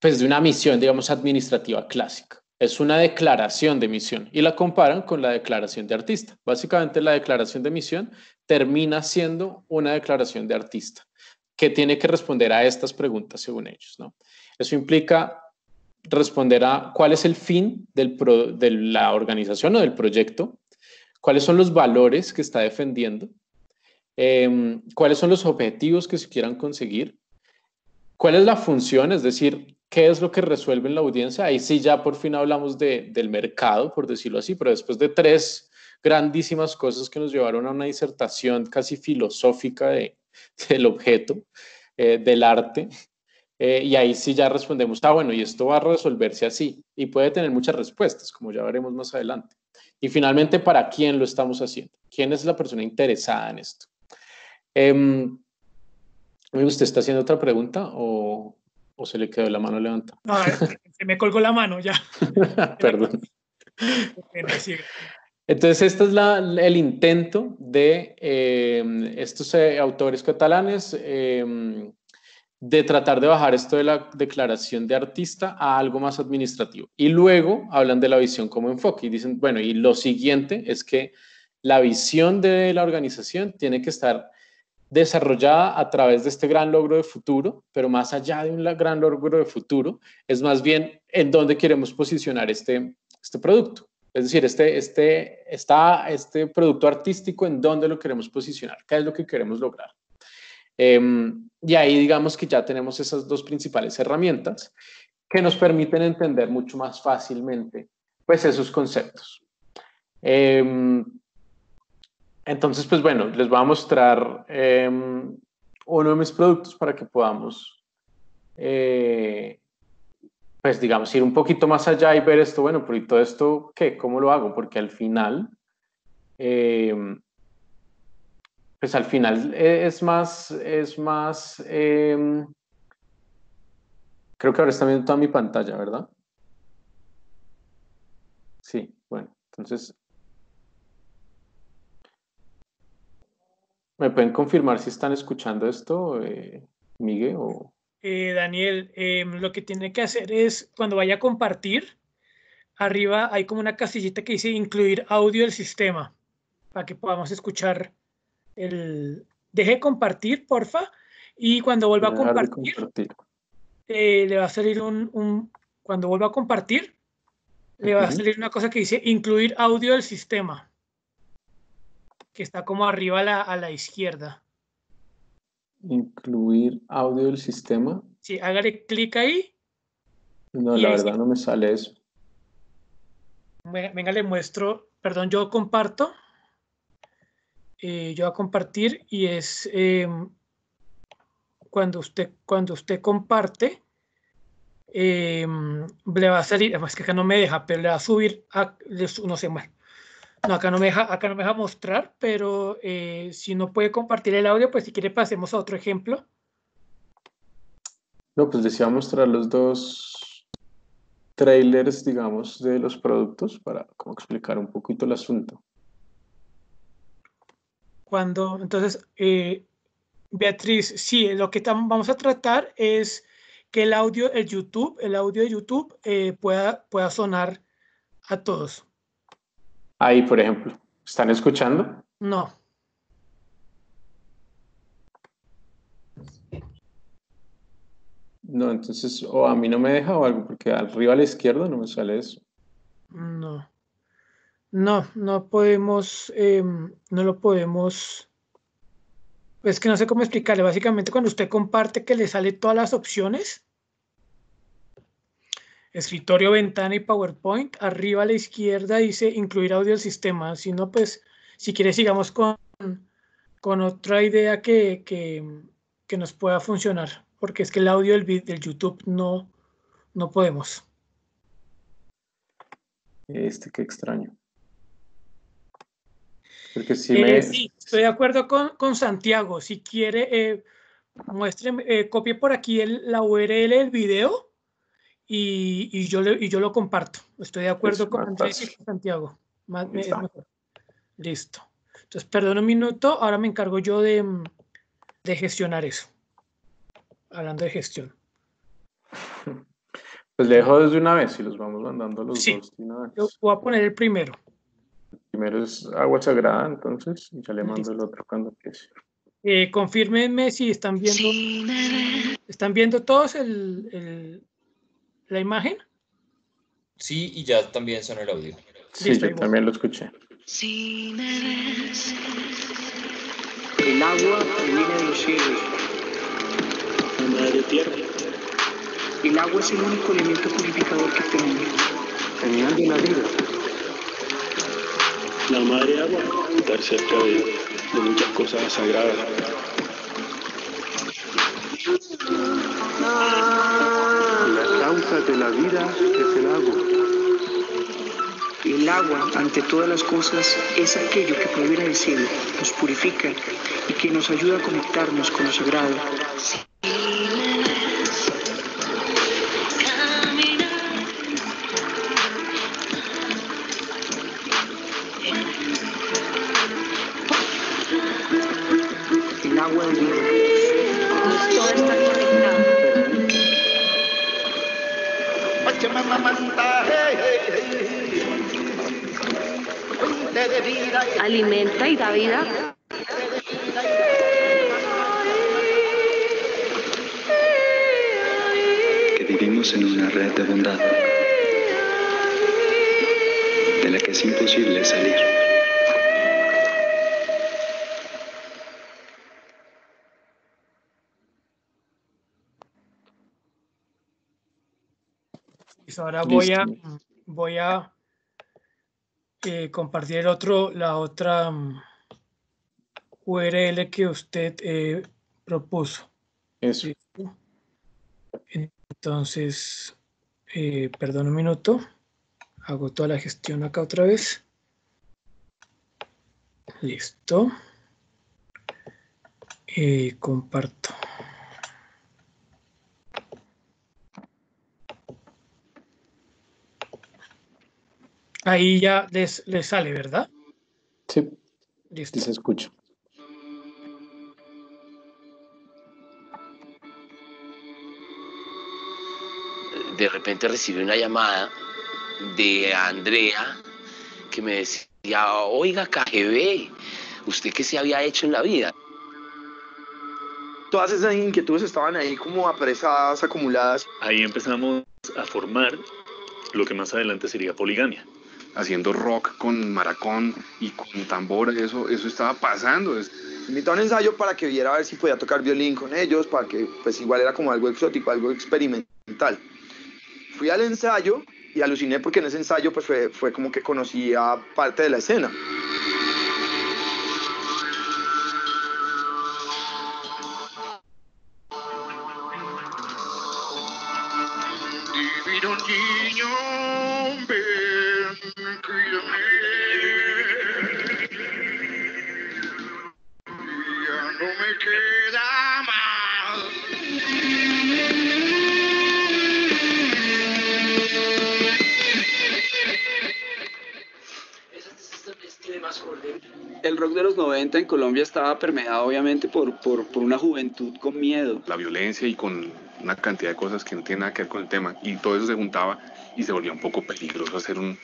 pues de una misión, digamos, administrativa clásica. Es una declaración de misión y la comparan con la declaración de artista. Básicamente la declaración de misión termina siendo una declaración de artista que tiene que responder a estas preguntas según ellos. ¿no? Eso implica responder a cuál es el fin de la organización o del proyecto, cuáles son los valores que está defendiendo, em, cuáles son los objetivos que se quieran conseguir, cuál es la función, es decir, qué es lo que resuelve en la audiencia. Ahí sí ya por fin hablamos de, del mercado, por decirlo así, pero después de tres grandísimas cosas que nos llevaron a una disertación casi filosófica del objeto, eh, del arte, eh, y ahí sí ya respondemos, ah, bueno, y esto va a resolverse así. Y puede tener muchas respuestas, como ya veremos más adelante. Y finalmente, ¿para quién lo estamos haciendo? ¿Quién es la persona interesada en esto? Em, ¿Usted está haciendo otra pregunta o, se le quedó la mano levantada? se me colgó la mano ya. Perdón. Entonces, este es el intento de em, estos eh, autores catalanes em, de tratar de bajar esto de la declaración de artista a algo más administrativo. Y luego hablan de la visión como enfoque y dicen, bueno, y lo siguiente es que la visión de la organización tiene que estar desarrollada a través de este gran logro de futuro, pero más allá de un gran logro de futuro, es más bien en dónde queremos posicionar este, este producto. Es decir, este, este, está este producto artístico, en dónde lo queremos posicionar, qué es lo que queremos lograr. Em, y ahí digamos que ya tenemos esas dos principales herramientas que nos permiten entender mucho más fácilmente pues esos conceptos. Em, entonces, pues bueno, les voy a mostrar em, uno de mis productos para que podamos, eh, pues digamos, ir un poquito más allá y ver esto, bueno, pero ¿y todo esto qué? ¿Cómo lo hago? Porque al final, pues al final eh, es más, es más, em, creo que ahora está viendo toda mi pantalla, ¿verdad? Sí, bueno, entonces, ¿me pueden confirmar si están escuchando esto, eh, Miguel? O... Eh, Daniel, em, lo que tiene que hacer es, cuando vaya a compartir, arriba hay como una casillita que dice incluir audio del sistema, para que podamos escuchar el deje compartir, porfa, y cuando vuelva a compartir, eh, le va a salir un, cuando vuelva a compartir, le va a salir una cosa que dice incluir audio del sistema, que está como arriba a la, a la izquierda. Incluir audio del sistema. Sí, hágale clic ahí. No, la verdad no me sale eso. Venga, le muestro, perdón, yo comparto eh, yo a compartir y es eh, cuando, usted, cuando usted comparte, eh, le va a salir, además que acá no me deja, pero le va a subir, no sé, mal. No, acá no me deja, acá no me deja mostrar, pero eh, si no puede compartir el audio, pues si quiere pasemos a otro ejemplo. No, pues les mostrar los dos trailers, digamos, de los productos para explicar un poquito el asunto entonces, eh, Beatriz, sí, lo que vamos a tratar es que el audio, el YouTube, el audio de YouTube eh, pueda, pueda sonar a todos. Ahí, por ejemplo, ¿están escuchando? No. No, entonces, o a mí no me deja o algo, porque arriba a la izquierda no me sale eso. No. No, no podemos, em, no lo podemos. Es que no sé cómo explicarle. Básicamente, cuando usted comparte que le sale todas las opciones, escritorio, ventana y PowerPoint, arriba a la izquierda dice incluir audio al sistema. Si no, pues, si quiere, sigamos con, con otra idea que, nos pueda funcionar, porque es que el audio del, del YouTube no, no podemos. Este, qué extraño. Eh, sí, estoy de acuerdo con, con Santiago. Si quiere, eh, eh, copie por aquí la URL del video y, y yo le, y yo lo comparto. Estoy de acuerdo con Andrés y con Santiago. Listo. Entonces, perdón un minuto, ahora me encargo yo de, de gestionar eso. Hablando de gestión. Pues le dejo desde una vez y los vamos mandando los sí. dos. Yo voy a poner el primero primero es agua sagrada, entonces, y ya le mando el otro cuando empiece. Eh, confírmenme si están viendo, están viendo todos el, la imagen. Sí, y ya también son el audio. Sí, yo también lo escuché. Sí, El agua en los cielos, la tierra. El agua es el único elemento purificador que tenemos. la vida la madre agua, estar cerca de, muchas cosas sagradas. La causa de la vida es el agua. El agua, ante todas las cosas, es aquello que proviene del cielo, nos purifica y que nos ayuda a conectarnos con lo sagrado. alimenta y da vida. Que vivimos en una red de bondad de la que es imposible salir. Ahora voy a, voy a compartir otro, la otra mm, URL que usted eh, propuso. Eso. Entonces, eh, perdón un minuto. Hago toda la gestión acá otra vez. Listo. Y eh, comparto. Ahí ya les, sale, ¿verdad? Sí. Listo. Les escucho. De repente recibí una llamada de Andrea que me decía, oiga KGB, ¿usted qué se había hecho en la vida? Todas esas inquietudes estaban ahí como apresadas, acumuladas. Ahí empezamos a formar lo que más adelante sería poligamia haciendo rock con maracón y con tambor, eso, eso estaba pasando. Es... Invitó a un ensayo para que viera a ver si podía tocar violín con ellos, para que pues igual era como algo exótico, algo experimental. Fui al ensayo y aluciné porque en ese ensayo pues fue, fue como que conocía parte de la escena. el rock de los 90 en Colombia estaba permeado obviamente por, una juventud con miedo. La violencia y con una cantidad de cosas que no tienen nada que ver con el tema. Y todo eso se juntaba y se volvía un poco peligroso hacer un,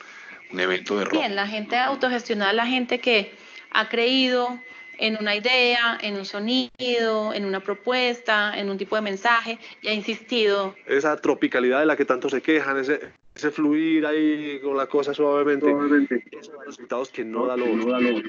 un evento de rock. Bien, la gente autogestionada, la gente que ha creído en una idea, en un sonido, en una propuesta, en un tipo de mensaje y ha insistido. Esa tropicalidad de la que tanto se quejan, ese, ese fluir ahí con la cosa suavemente, suavemente. esos resultados que no da lo No da lo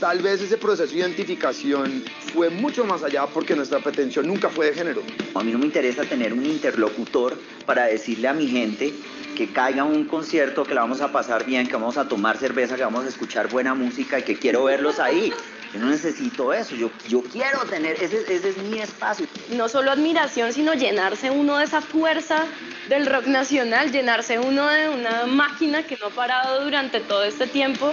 Tal vez ese proceso de identificación fue mucho más allá porque nuestra pretensión nunca fue de género. A mí no me interesa tener un interlocutor para decirle a mi gente que caiga un concierto, que la vamos a pasar bien, que vamos a tomar cerveza, que vamos a escuchar buena música y que quiero verlos ahí. Yo no necesito eso, yo, yo quiero tener, ese, ese es mi espacio. No solo admiración, sino llenarse uno de esa fuerza del rock nacional, llenarse uno de una máquina que no ha parado durante todo este tiempo.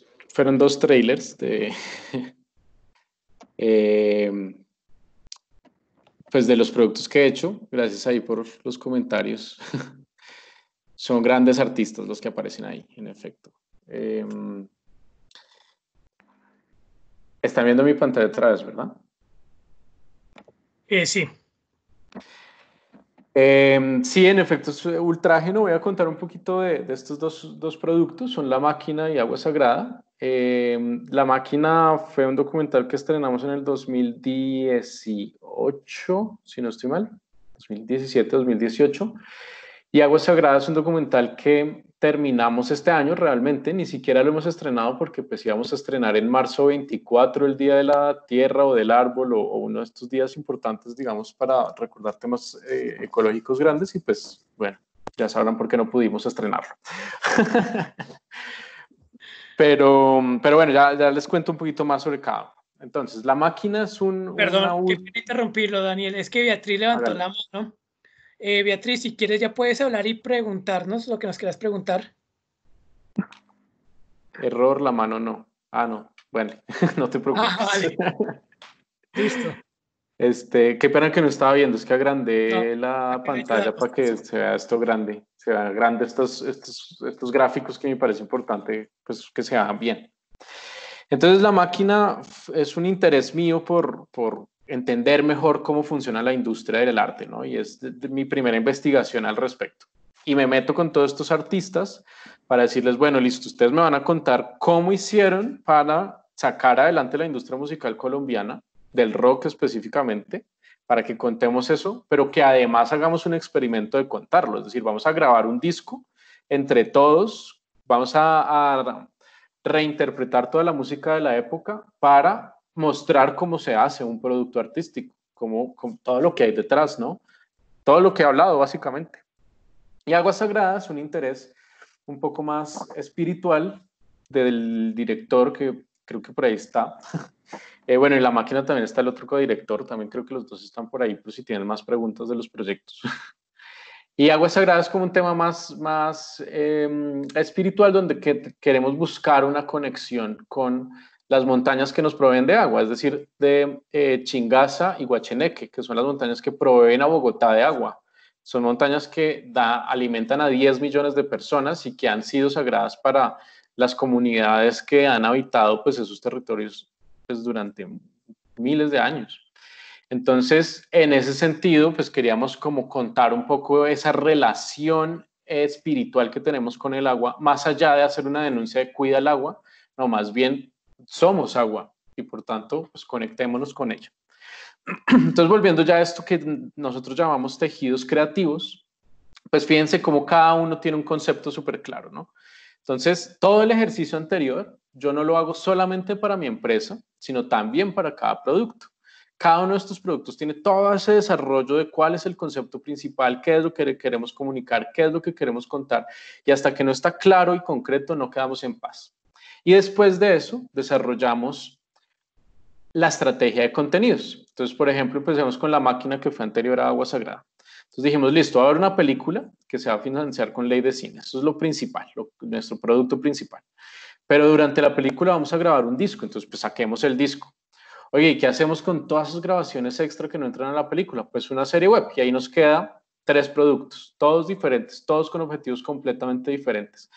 fueron dos trailers de, em, pues de los productos que he hecho. Gracias ahí por los comentarios. Son grandes artistas los que aparecen ahí, en efecto. Em, están viendo mi pantalla otra vez, ¿verdad? Eh, sí. Em, sí, en efectos eh, ultrágeno, voy a contar un poquito de, estos dos, productos, son La Máquina y Agua Sagrada. Em, la Máquina fue un documental que estrenamos en el 2018, si no estoy mal, 2017-2018. Y Aguas Sagrada es un documental que terminamos este año realmente, ni siquiera lo hemos estrenado porque pues íbamos a estrenar en marzo 24 el Día de la Tierra o del Árbol o, uno de estos días importantes, digamos, para recordar temas eh, ecológicos grandes y pues bueno, ya sabrán por qué no pudimos estrenarlo. pero, pero bueno, ya, les cuento un poquito más sobre cada uno. Entonces, la máquina es un... Perdón, interrumpirlo, Daniel. Es que Beatriz levantó la mano eh, Beatriz, si quieres ya puedes hablar y preguntarnos lo que nos quieras preguntar. Error, la mano no. Ah, no. Bueno, no te ah, preocupes. Listo. Este, qué pena que no estaba viendo, es que agrandé la pantalla para que se vea esto grande, se vean grandes estos, estos, gráficos que me parece importante pues, que se hagan. bien. Entonces la máquina es un interés mío por, entender mejor cómo funciona la industria del arte, ¿no? Y es mi primera investigación al respecto. Y me meto con todos estos artistas para decirles, bueno, listo, ustedes me van a contar cómo hicieron para sacar adelante la industria musical colombiana, del rock específicamente, para que contemos eso, pero que además hagamos un experimento de contarlo, es decir, vamos a grabar un disco entre todos, vamos a reinterpretar toda la música de la época para mostrar cómo se hace un producto artístico, como, todo lo que hay detrás, ¿no? Todo lo que he hablado, básicamente. Y Aguas Sagradas, un interés un poco más espiritual del director, que creo que por ahí está. Eh, bueno, y La Máquina también está el otro codirector, también creo que los dos están por ahí, por si tienen más preguntas de los proyectos. y Aguas Sagradas como un tema más, más em, espiritual, donde queremos buscar una conexión con las montañas que nos proveen de agua, es decir, de eh, Chingaza y Huacheneque, que son las montañas que proveen a Bogotá de agua. Son montañas que alimentan a 10 millones de personas y que han sido sagradas para las comunidades que han habitado pues, esos territorios pues, durante miles de años. Entonces, en ese sentido, pues queríamos como contar un poco esa relación espiritual que tenemos con el agua, más allá de hacer una denuncia de cuida el agua, no, más bien somos agua y por tanto, pues conectémonos con ella. Entonces, volviendo ya a esto que nosotros llamamos tejidos creativos, pues fíjense cómo cada uno tiene un concepto súper claro, ¿no? Entonces, todo el ejercicio anterior, yo no lo hago solamente para mi empresa, sino también para cada producto. Cada uno de estos productos tiene todo ese desarrollo de cuál es el concepto principal, qué es lo que queremos comunicar, qué es lo que queremos contar. Y hasta que no está claro y concreto, no quedamos en paz. Y después de eso, desarrollamos la estrategia de contenidos. Entonces, por ejemplo, empecemos con la máquina que fue anterior a Agua Sagrada. Entonces dijimos, listo, va a haber una película que se va a financiar con ley de cine. Eso es lo principal, nuestro producto principal. Pero durante la película vamos a grabar un disco, entonces pues saquemos el disco. Oye, ¿y qué hacemos con todas esas grabaciones extra que no entran a la película? Pues una serie web y ahí nos queda tres productos, todos diferentes, todos con objetivos completamente diferentes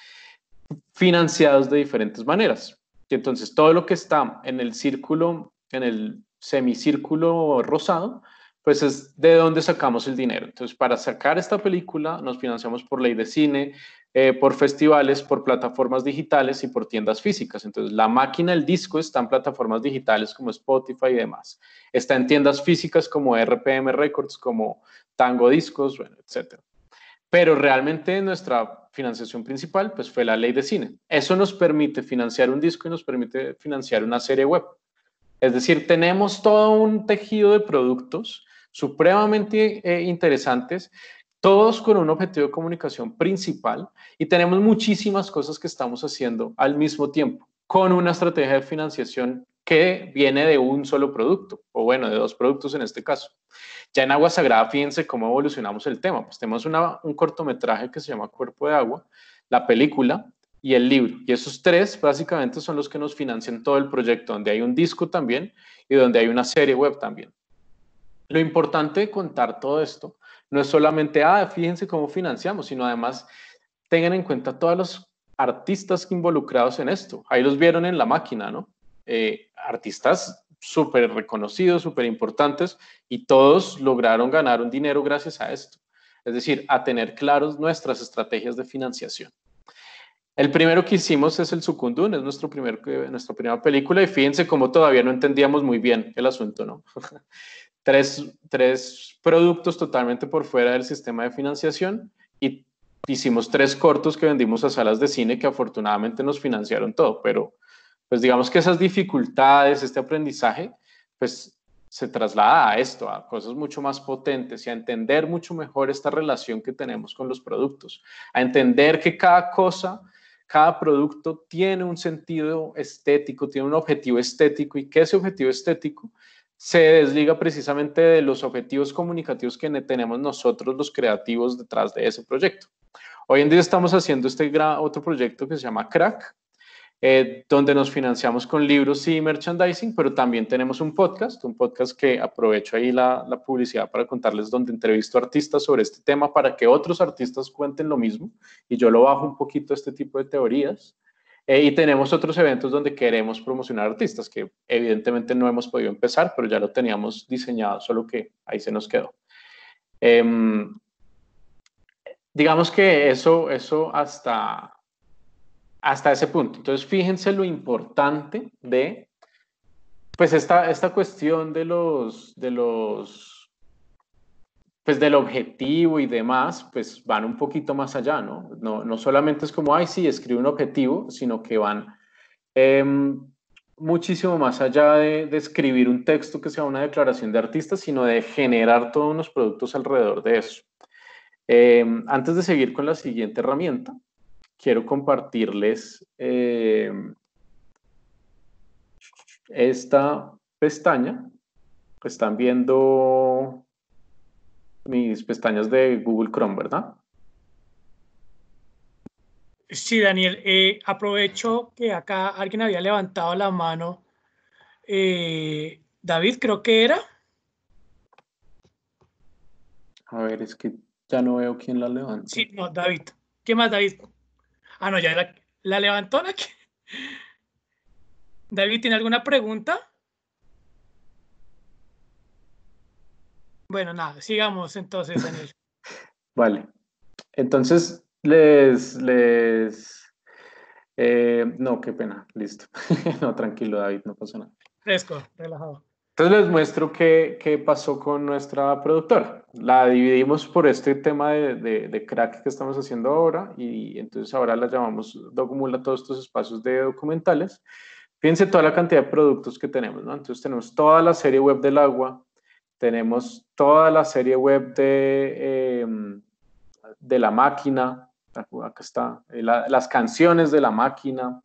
financiados de diferentes maneras. Y entonces todo lo que está en el círculo, en el semicírculo rosado, pues es de dónde sacamos el dinero. Entonces, para sacar esta película nos financiamos por ley de cine, eh, por festivales, por plataformas digitales y por tiendas físicas. Entonces, la máquina, el disco está en plataformas digitales como Spotify y demás. Está en tiendas físicas como RPM Records, como Tango Discos, bueno, etcétera. Pero realmente nuestra financiación principal pues fue la ley de cine. Eso nos permite financiar un disco y nos permite financiar una serie web. Es decir, tenemos todo un tejido de productos supremamente eh, interesantes, todos con un objetivo de comunicación principal y tenemos muchísimas cosas que estamos haciendo al mismo tiempo con una estrategia de financiación que viene de un solo producto, o bueno, de dos productos en este caso. Ya en Agua Sagrada, fíjense cómo evolucionamos el tema. Pues tenemos una, un cortometraje que se llama Cuerpo de Agua, la película y el libro. Y esos tres básicamente son los que nos financian todo el proyecto, donde hay un disco también y donde hay una serie web también. Lo importante de contar todo esto no es solamente, ah, fíjense cómo financiamos, sino además tengan en cuenta todos los artistas involucrados en esto. Ahí los vieron en la máquina, ¿no? Eh, artistas súper reconocidos, súper importantes, y todos lograron ganar un dinero gracias a esto. Es decir, a tener claros nuestras estrategias de financiación. El primero que hicimos es el Sukundun, es nuestro primer, eh, nuestra primera película, y fíjense cómo todavía no entendíamos muy bien el asunto, ¿no? tres, tres productos totalmente por fuera del sistema de financiación y hicimos tres cortos que vendimos a salas de cine que afortunadamente nos financiaron todo, pero pues digamos que esas dificultades, este aprendizaje, pues se traslada a esto, a cosas mucho más potentes y a entender mucho mejor esta relación que tenemos con los productos, a entender que cada cosa, cada producto tiene un sentido estético, tiene un objetivo estético y que ese objetivo estético se desliga precisamente de los objetivos comunicativos que tenemos nosotros los creativos detrás de ese proyecto. Hoy en día estamos haciendo este otro proyecto que se llama Crack, eh, donde nos financiamos con libros y merchandising, pero también tenemos un podcast, un podcast que aprovecho ahí la, publicidad para contarles donde entrevisto artistas sobre este tema para que otros artistas cuenten lo mismo y yo lo bajo un poquito este tipo de teorías. Eh, y tenemos otros eventos donde queremos promocionar artistas que evidentemente no hemos podido empezar, pero ya lo teníamos diseñado, solo que ahí se nos quedó. Em, digamos que eso, eso hasta, hasta ese punto. Entonces, fíjense lo importante de, pues, esta, esta cuestión de los, de los, pues, del objetivo y demás, pues, van un poquito más allá, ¿no? No, solamente es como, ay, sí, escribe un objetivo, sino que van em, muchísimo más allá de, escribir un texto que sea una declaración de artista, sino de generar todos los productos alrededor de eso. Em, antes de seguir con la siguiente herramienta, quiero compartirles eh, esta pestaña. Están viendo mis pestañas de Google Chrome, ¿verdad? Sí, Daniel. Eh, aprovecho que acá alguien había levantado la mano. Eh, David, creo que era. A ver, es que ya no veo quién la levantó. Sí, no, David. ¿Qué más, David? Ah, no, ya la, levantó David, ¿tiene alguna pregunta? Bueno, nada, sigamos entonces, Daniel. Vale. Entonces, les, les, eh, no, qué pena, listo. no, tranquilo, David, no pasa nada. Fresco, relajado. Entonces les muestro qué, qué, pasó con nuestra productora. La dividimos por este tema de, de, crack que estamos haciendo ahora y entonces ahora la llamamos Documula todos estos espacios de documentales. Piense toda la cantidad de productos que tenemos, ¿no? Entonces tenemos toda la serie web del agua, tenemos toda la serie web de, em, de la máquina, acá está, las canciones de la máquina,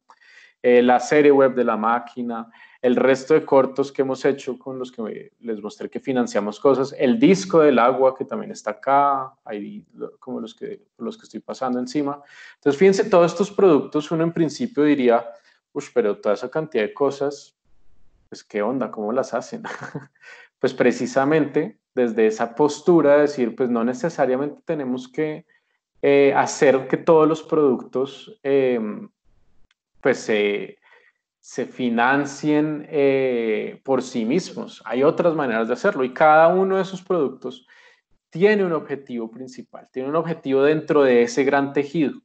eh, la serie web de la máquina, el resto de cortos que hemos hecho con los que les mostré que financiamos cosas, el disco del agua que también está acá, ahí como los que, los que estoy pasando encima. Entonces, fíjense, todos estos productos, uno en principio diría, pues pero toda esa cantidad de cosas, pues qué onda, cómo las hacen. pues precisamente desde esa postura de decir, pues no necesariamente tenemos que eh, hacer que todos los productos, em, pues se se financien eh, por sí mismos. Hay otras maneras de hacerlo y cada uno de esos productos tiene un objetivo principal, tiene un objetivo dentro de ese gran tejido.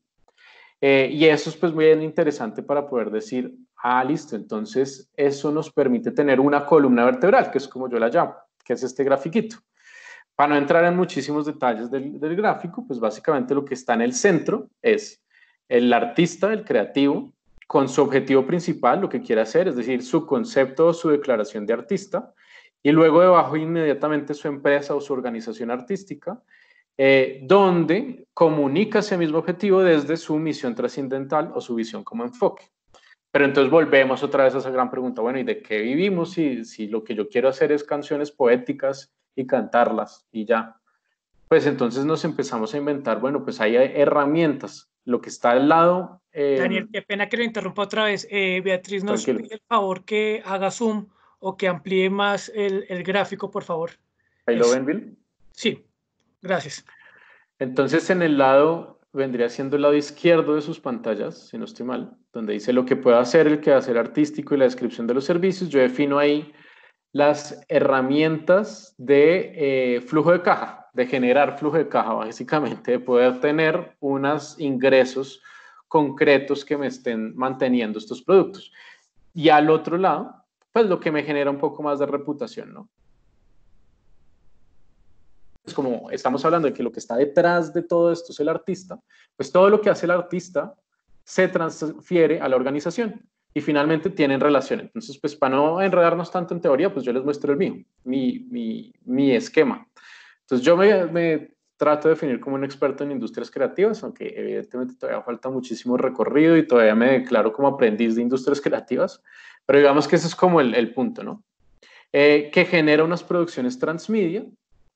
Eh, y eso es pues muy interesante para poder decir, ah, listo, entonces eso nos permite tener una columna vertebral, que es como yo la llamo, que es este grafiquito. Para no entrar en muchísimos detalles del gráfico, pues básicamente lo que está en el centro es el artista, el creativo, con su objetivo principal, lo que quiere hacer, es decir, su concepto o su declaración de artista, y luego debajo inmediatamente su empresa o su organización artística, eh, donde comunica ese mismo objetivo desde su misión trascendental o su visión como enfoque. Pero entonces volvemos otra vez a esa gran pregunta, bueno, ¿y de qué vivimos si, si lo que yo quiero hacer es canciones poéticas y cantarlas y ya? Pues entonces nos empezamos a inventar, bueno, pues hay herramientas lo que está al lado. Daniel, em, qué pena que lo interrumpa otra vez. Eh, Beatriz nos pide el favor que haga zoom o que amplíe más el, gráfico, por favor. ¿Ahí lo ven, Bill? Sí, gracias. Entonces, en el lado, vendría siendo el lado izquierdo de sus pantallas, si no estoy mal, donde dice lo que puedo hacer, el que va a ser artístico y la descripción de los servicios. Yo defino ahí las herramientas de eh, flujo de caja, de generar flujo de caja, básicamente, de poder tener unos ingresos concretos que me estén manteniendo estos productos. Y al otro lado, pues lo que me genera un poco más de reputación, ¿no? Es como estamos hablando de que lo que está detrás de todo esto es el artista, pues todo lo que hace el artista se transfiere a la organización y finalmente tienen relación. Entonces, pues para no enredarnos tanto en teoría, pues yo les muestro el mío, mi, mi, mi esquema. Entonces yo me, trato de definir como un experto en industrias creativas, aunque evidentemente todavía falta muchísimo recorrido y todavía me declaro como aprendiz de industrias creativas, pero digamos que ese es como el, punto, ¿no? Eh, que genera unas producciones transmedia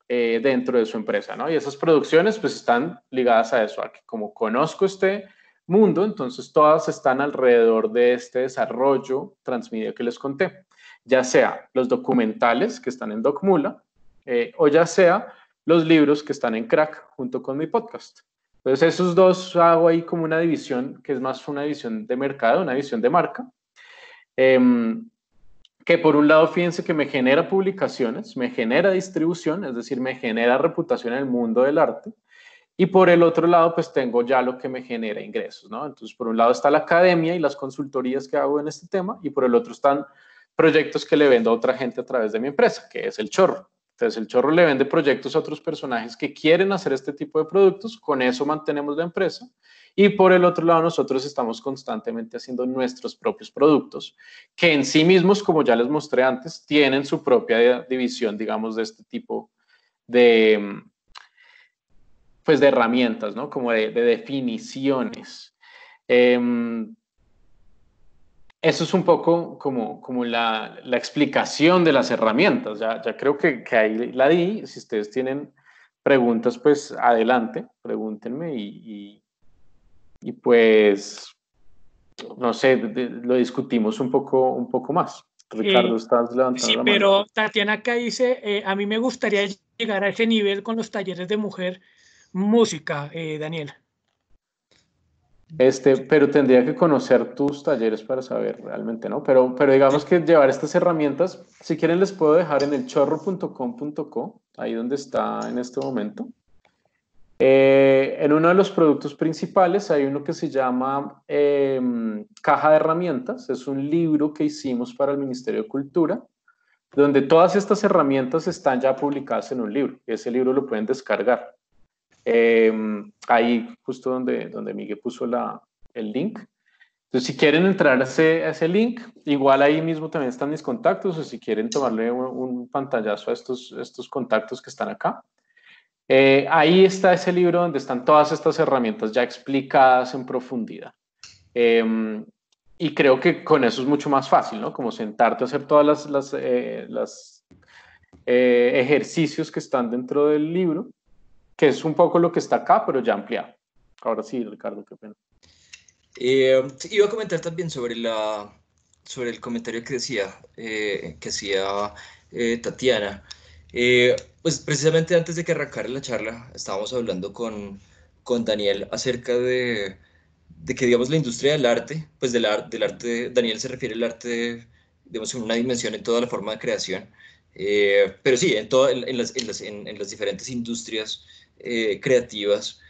eh, dentro de su empresa, ¿no? Y esas producciones pues están ligadas a eso, a que como conozco este mundo, entonces todas están alrededor de este desarrollo transmedia que les conté, ya sea los documentales que están en DocMula, eh, o ya sea los libros que están en Crack junto con mi podcast. Entonces esos dos hago ahí como una división que es más una división de mercado, una división de marca, em, que por un lado fíjense que me genera publicaciones, me genera distribución, es decir, me genera reputación en el mundo del arte, y por el otro lado pues tengo ya lo que me genera ingresos, ¿no? Entonces por un lado está la academia y las consultorías que hago en este tema, y por el otro están proyectos que le vendo a otra gente a través de mi empresa, que es el chorro. Entonces el chorro le vende proyectos a otros personajes que quieren hacer este tipo de productos, con eso mantenemos la empresa. Y por el otro lado, nosotros estamos constantemente haciendo nuestros propios productos, que en sí mismos, como ya les mostré antes, tienen su propia división, digamos, de este tipo de, pues, de herramientas, ¿no? Como de, definiciones. Em, eso es un poco como, como la, explicación de las herramientas. Ya, creo que, ahí la di. Si ustedes tienen preguntas, pues adelante, pregúntenme y, pues, no sé, lo discutimos un poco, un poco más. Ricardo, eh, estás levantando. Sí, pero Tatiana acá dice, eh, a mí me gustaría llegar a ese nivel con los talleres de mujer música, Daniela. Eh, Daniel. Este, pero tendría que conocer tus talleres para saber realmente, ¿no? Pero, pero digamos que llevar estas herramientas, si quieren les puedo dejar en el chorro.com.co, ahí donde está en este momento. Eh, en uno de los productos principales hay uno que se llama em, Caja de Herramientas, es un libro que hicimos para el Ministerio de Cultura, donde todas estas herramientas están ya publicadas en un libro, ese libro lo pueden descargar. Em, ahí justo donde, donde Miguel puso el link. Entonces, si quieren entrar a ese, link, igual ahí mismo también están mis contactos o si quieren tomarle un, pantallazo a estos, estos contactos que están acá. Eh, ahí está ese libro donde están todas estas herramientas ya explicadas en profundidad. Em, y creo que con eso es mucho más fácil, ¿no? Como sentarte a hacer todas las, las, eh, las eh, ejercicios que están dentro del libro que es un poco lo que está acá, pero ya ampliado. Ahora sí, Ricardo, qué pena. Eh, iba a comentar también sobre, la, sobre el comentario que decía, eh, que eh, Tatiana. pues precisamente antes de que arrancara la charla, estábamos hablando con, con Daniel acerca de, de, que, digamos, la industria del arte, pues del, del arte, Daniel se refiere al arte, digamos, en una dimensión en toda la forma de creación, pero sí, en, las, en, las, en, las, diferentes industrias eh, creativas,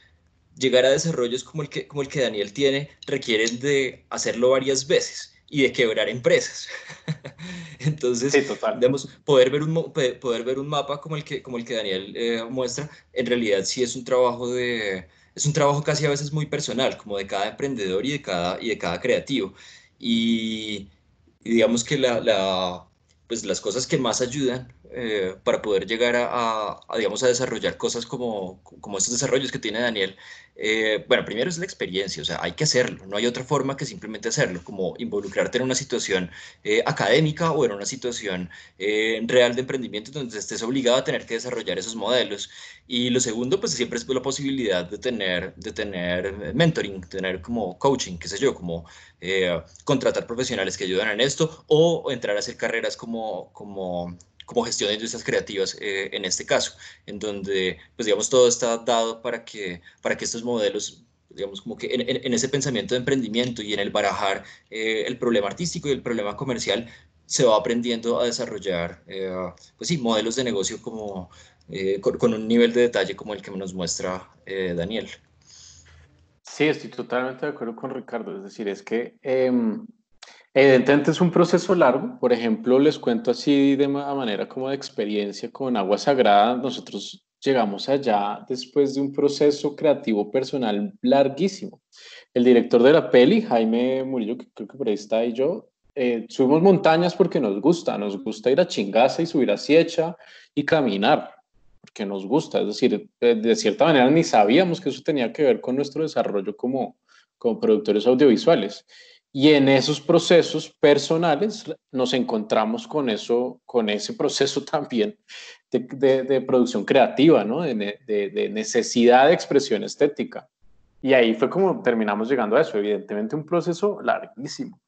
llegar a desarrollos como el, que, como el que Daniel tiene requieren de hacerlo varias veces y de quebrar empresas. Entonces, poder, ver un, poder ver un mapa como el que, como el que Daniel eh, muestra, en realidad sí es un trabajo de... Es un trabajo casi a veces muy personal, como de cada emprendedor y de cada, y de cada creativo. Y, digamos que pues las cosas que más ayudan eh, para poder llegar a, digamos, a desarrollar cosas como, como estos desarrollos que tiene Daniel, eh, bueno, primero es la experiencia, o sea, hay que hacerlo, no hay otra forma que simplemente hacerlo, como involucrarte en una situación eh, académica o en una situación real de emprendimiento donde estés obligado a tener que desarrollar esos modelos. Y lo segundo, pues siempre es la posibilidad de tener, de tener mentoring, tener como coaching, qué sé yo, como contratar profesionales que ayudan en esto o entrar a hacer carreras como, como como gestión de industrias creativas eh, en este caso, en donde, pues digamos, todo está dado para que, para que estos modelos digamos, como que en, ese pensamiento de emprendimiento y en el barajar eh, el problema artístico y el problema comercial, se va aprendiendo a desarrollar, eh, pues sí, modelos de negocio como, con, con, un nivel de detalle como el que nos muestra Daniel. Sí, estoy totalmente de acuerdo con Ricardo, es decir, es que em, Evidentemente es un proceso largo. Por ejemplo, les cuento así de manera como de experiencia con Agua Sagrada. Nosotros llegamos allá después de un proceso creativo personal larguísimo. El director de la peli, Jaime Murillo, que creo que por ahí está, y yo, eh, subimos montañas porque nos gusta, nos gusta ir a Chingaza y subir a Siecha y caminar, porque nos gusta. Es decir, eh, de cierta manera ni sabíamos que eso tenía que ver con nuestro desarrollo como, como productores audiovisuales. Y en esos procesos personales nos encontramos con, eso, con ese proceso también de, producción creativa, de, necesidad de expresión estética. Y ahí fue como terminamos llegando a eso, evidentemente un proceso larguísimo.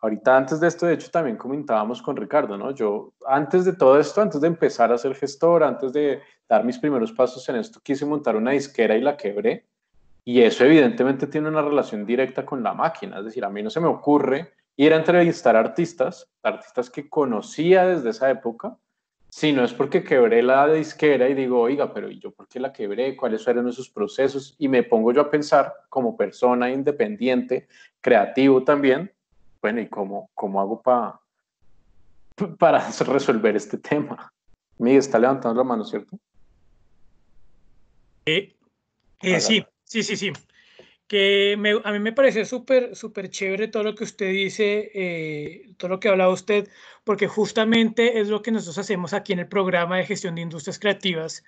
Ahorita antes de esto, de hecho, también comentábamos con Ricardo, ¿no? Yo, antes de todo esto, antes de empezar a ser gestor, antes de dar mis primeros pasos en esto, quise montar una disquera y la quebré y eso evidentemente tiene una relación directa con la máquina, es decir, a mí no se me ocurre ir a entrevistar artistas, artistas que conocía desde esa época, si no es porque quebré la disquera y digo, oiga, pero ¿y yo por qué la quebré? ¿Cuáles fueron esos procesos? Y me pongo yo a pensar como persona independiente, creativo también, bueno, ¿y cómo, cómo hago para resolver este tema? Miguel está levantando la mano, ¿cierto? Eh, eh, sí, Sí, sí, sí. Que a mí me parece súper, súper chévere todo lo que usted dice, eh, todo lo que hablado usted, porque justamente es lo que nosotros hacemos aquí en el programa de gestión de industrias creativas.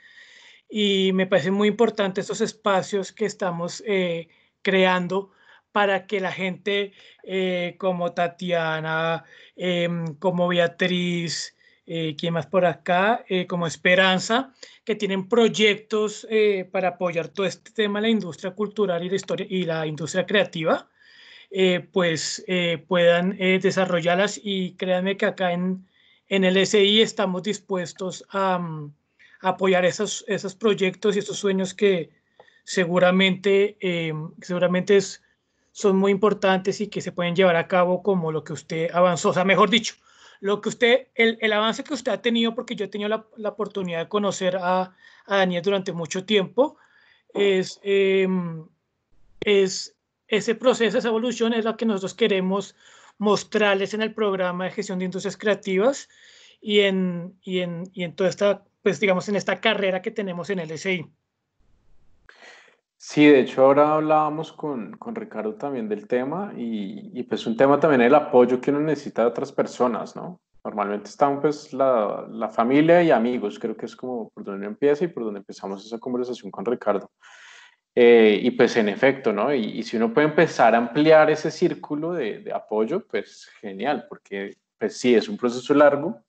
Y me parece muy importante estos espacios que estamos eh, creando para que la gente eh, como Tatiana, em, como Beatriz, eh, ¿quién más por acá? Eh, como Esperanza, que tienen proyectos eh, para apoyar todo este tema la industria cultural y la, historia, y la industria creativa, eh, pues puedan desarrollarlas y créanme que acá en, en el SI estamos dispuestos mm, a, apoyar esos, esos proyectos y esos sueños que seguramente, seguramente son muy importantes y que se pueden llevar a cabo como lo que usted avanzó, o sea, mejor dicho, lo que usted, el, avance que usted ha tenido, porque yo he tenido la, oportunidad de conocer a, a, Daniel durante mucho tiempo, es, em, es ese proceso, esa evolución es la que nosotros queremos mostrarles en el programa de gestión de industrias creativas y en, en, toda esta, pues digamos, en esta carrera que tenemos en LSI. Sí, de hecho ahora hablábamos con, con Ricardo también del tema y, y, pues un tema también el apoyo que uno necesita de otras personas, ¿no? Normalmente están pues la, la familia y amigos, creo que es como por donde empieza y por donde empezamos esa conversación con Ricardo. Eh, y pues en efecto, ¿no? Y, y, si uno puede empezar a ampliar ese círculo de, de apoyo, pues genial, porque pues sí, es un proceso largo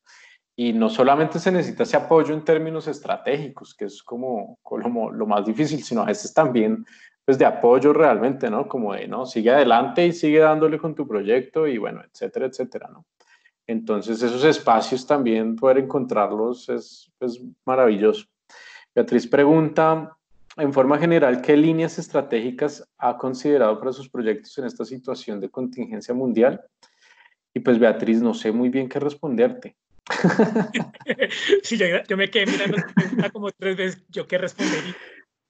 y no solamente se necesita ese apoyo en términos estratégicos, que es como, como lo más difícil, sino a veces también pues, de apoyo realmente, ¿no? Como de, ¿no? Sigue adelante y sigue dándole con tu proyecto y bueno, etcétera, etcétera, ¿no? Entonces esos espacios también, poder encontrarlos es maravilloso. Beatriz pregunta, en forma general, ¿qué líneas estratégicas ha considerado para sus proyectos en esta situación de contingencia mundial? Y pues Beatriz, no sé muy bien qué responderte. sí, yo, me quedé mirando como tres veces, ¿yo qué respondería?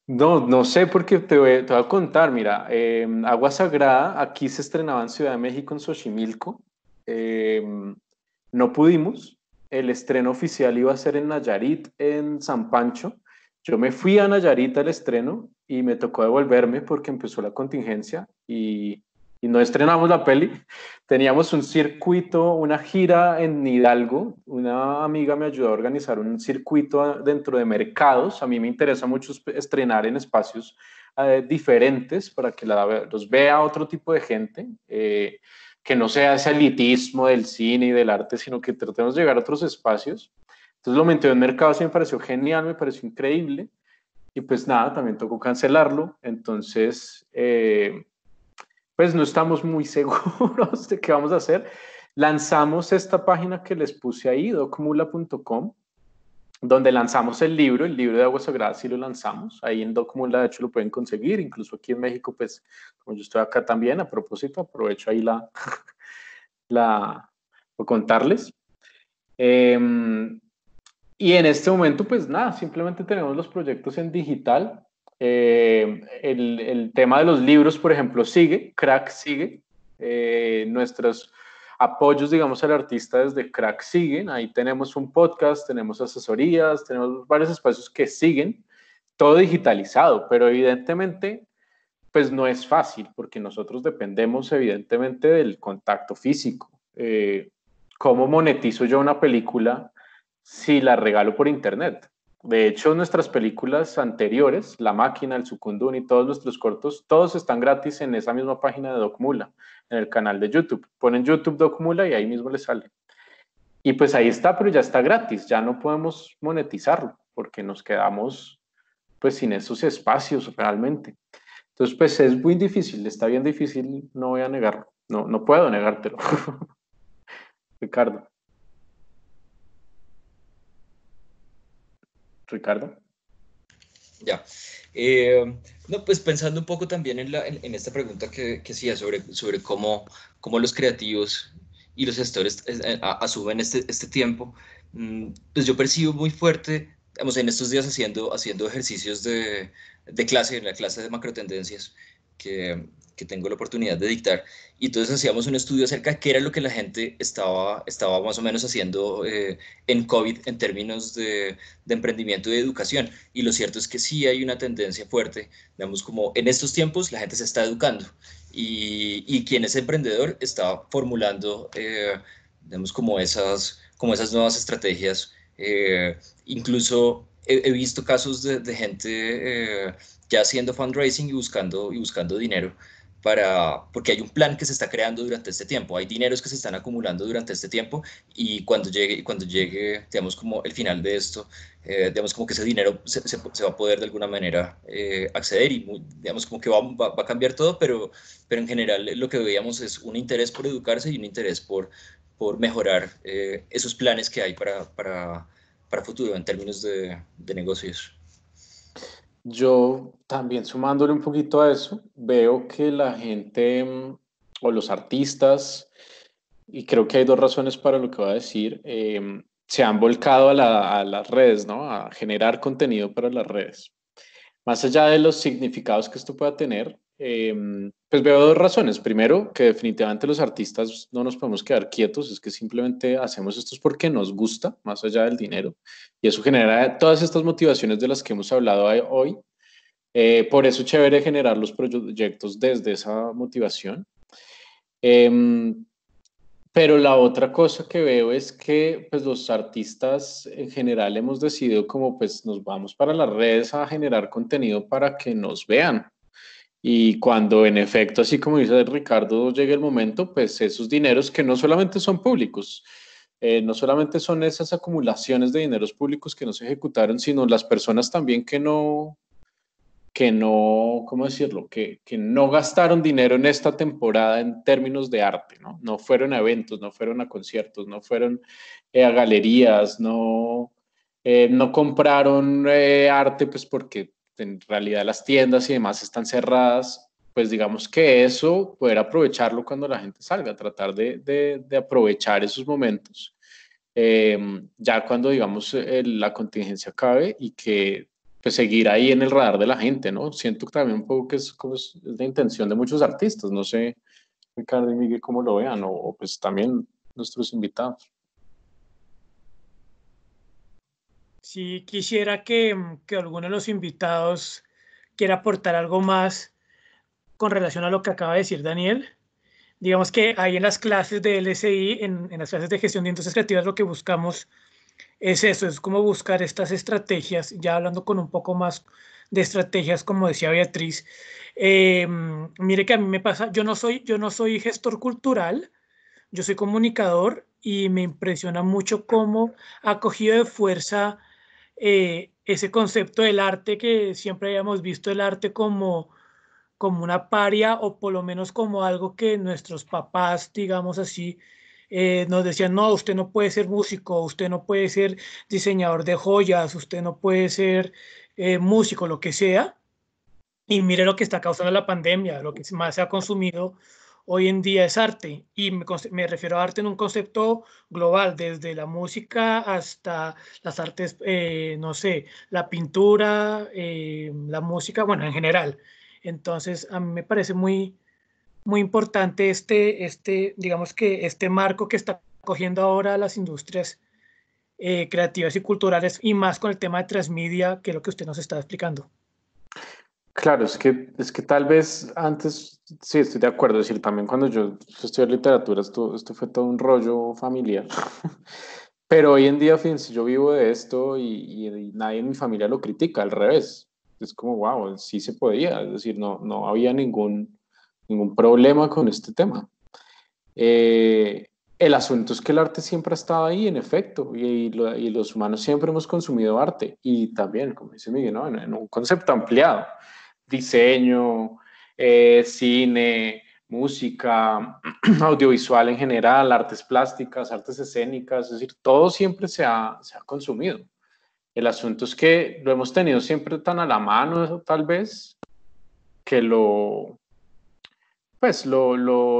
No, no sé, porque te te voy a contar, mira, em, Agua Sagrada aquí se estrenaba en Ciudad de México, en Xochimilco, em, no pudimos, el estreno oficial iba a ser en Nayarit, en San Pancho, yo me fui a Nayarit al estreno y me tocó devolverme porque empezó la contingencia y y no estrenamos la peli, teníamos un circuito, una gira en Hidalgo. Una amiga me ayudó a organizar un circuito dentro de mercados. A mí me interesa mucho estrenar en espacios eh, diferentes para que la, los vea otro tipo de gente. Eh, que no sea ese elitismo del cine y del arte, sino que tratemos de llegar a otros espacios. Entonces lo metió en mercados y me pareció genial, me pareció increíble. Y pues nada, también tocó cancelarlo. Entonces, eh, pues no estamos muy seguros de qué vamos a hacer. Lanzamos esta página que les puse ahí, docmula.com, donde lanzamos el libro, el libro de Agua Sagrada sí lo lanzamos, ahí en Docmula de hecho lo pueden conseguir, incluso aquí en México, pues como yo estoy acá también, a propósito, aprovecho ahí la, la, contarles. Em, y en este momento, pues nada, simplemente tenemos los proyectos en digital, eh, el, tema de los libros, por ejemplo, sigue, Crack sigue. Eh, nuestros apoyos, digamos, al artista desde Crack siguen. Ahí tenemos un podcast, tenemos asesorías, tenemos varios espacios que siguen, todo digitalizado, pero evidentemente, pues no es fácil, porque nosotros dependemos evidentemente del contacto físico. Eh, ¿Cómo monetizo yo una película si la regalo por internet? De hecho, nuestras películas anteriores, La Máquina, El Sucundún y todos nuestros cortos, todos están gratis en esa misma página de Docmula, en el canal de YouTube. Ponen YouTube Docmula y ahí mismo les sale. Y pues ahí está, pero ya está gratis, ya no podemos monetizarlo porque nos quedamos pues sin esos espacios realmente. Entonces, pues es muy difícil, está bien difícil, no voy a negarlo, no, no puedo negártelo. Ricardo. Ricardo. Ya. Eh, no, pues pensando un poco también en, esta pregunta que, que hacía sobre, sobre cómo, cómo los creativos y los gestores eh, asumen este, este tiempo, mm, pues yo percibo muy fuerte, digamos, en estos días haciendo, haciendo ejercicios de, de clase, en la clase de macro tendencias que, que tengo la oportunidad de dictar. Y entonces hacíamos un estudio acerca de qué era lo que la gente estaba, estaba más o menos haciendo eh, en COVID en términos de, emprendimiento y de educación. Y lo cierto es que sí hay una tendencia fuerte, digamos, como en estos tiempos la gente se está educando y, y quien es emprendedor está formulando, eh, como esas, como esas nuevas estrategias. Eh, incluso he, visto casos de, de gente eh, ya haciendo fundraising y buscando, y buscando dinero para, porque hay un plan que se está creando durante este tiempo, hay dineros que se están acumulando durante este tiempo y cuando llegue, cuando llegue digamos, como el final de esto, eh, digamos, como que ese dinero se, va a poder de alguna manera eh, acceder y, digamos, como que va, va, a cambiar todo, pero, pero en general lo que veíamos es un interés por educarse y un interés por, por mejorar eh, esos planes que hay para, para, para futuro en términos de, de negocios. Yo también sumándole un poquito a eso, veo que la gente mm, o los artistas, y creo que hay dos razones para lo que voy a decir, em, se han volcado a, a, las redes, ¿no? A generar contenido para las redes. Más allá de los significados que esto pueda tener, Em, pues veo dos razones. Primero, que definitivamente los artistas no nos podemos quedar quietos, es que simplemente hacemos esto porque nos gusta, más allá del dinero, y eso genera todas estas motivaciones de las que hemos hablado hoy. Eh, por eso es chévere generar los proyectos desde esa motivación. Em, pero la otra cosa que veo es que pues, los artistas en general hemos decidido como pues nos vamos para las redes a generar contenido para que nos vean, y cuando en efecto, así como dice Ricardo, llegue el momento, pues esos dineros que no solamente son públicos, eh, no solamente son esas acumulaciones de dineros públicos que no se ejecutaron, sino las personas también que no, que no, ¿cómo decirlo? Que, que no gastaron dinero en esta temporada en términos de arte, ¿no? No fueron a eventos, no fueron a conciertos, no fueron eh, a galerías, no, eh, no compraron arte pues porque en realidad las tiendas y demás están cerradas, pues digamos que eso, poder aprovecharlo cuando la gente salga, tratar de, de, aprovechar esos momentos. Em, ya cuando digamos la contingencia acabe y que pues seguir ahí en el radar de la gente, ¿no? Siento también un poco que es, la intención de muchos artistas, no sé, Ricardo y Miguel, cómo lo vean, o pues también nuestros invitados. sí, quisiera mm, que, alguno de los invitados quiera aportar algo más con relación a lo que acaba de decir Daniel. Digamos que ahí en las clases de LSI, en, las clases de gestión de industrias creativas, lo que buscamos es eso, es como buscar estas estrategias, ya hablando con un poco más de estrategias, como decía Beatriz. Eh, mm, mire que a mí me pasa, yo no soy, yo no soy gestor cultural, yo soy comunicador y me impresiona mucho cómo ha cogido de fuerza eh, ese concepto del arte que siempre habíamos visto el arte como, como una paria o por lo menos como algo que nuestros papás, digamos así, eh, nos decían, no, usted no puede ser músico, usted no puede ser diseñador de joyas, usted no puede ser eh, músico, lo que sea. Y mire lo que está causando la pandemia, lo que más se ha consumido hoy en día es arte. Y me, refiero a arte en un concepto global, desde la música hasta las artes, eh, no sé, la pintura, eh, la música, bueno, en general. Entonces, a mí me parece muy, muy importante este, este, digamos que este marco que está cogiendo ahora las industrias eh, creativas y culturales y más con el tema de transmedia, que lo que usted nos está explicando. Claro, es que, es que tal vez antes, sí, estoy de acuerdo, es decir, también cuando yo estudié literatura, esto, fue todo un rollo familiar. Pero hoy en día, fíjense, yo vivo de esto y, nadie en mi familia lo critica, al revés. Es como, wow, sí se podía, es decir, no, no había ningún, problema con este tema. Eh, el asunto es que el arte siempre ha estado ahí, en efecto, y, los humanos siempre hemos consumido arte, y también, como dice Miguel, en, un concepto ampliado diseño, eh, cine, música, audiovisual en general, artes plásticas, artes escénicas, es decir, todo siempre se ha, consumido. El asunto es que lo hemos tenido siempre tan a la mano, tal vez, que lo, pues lo,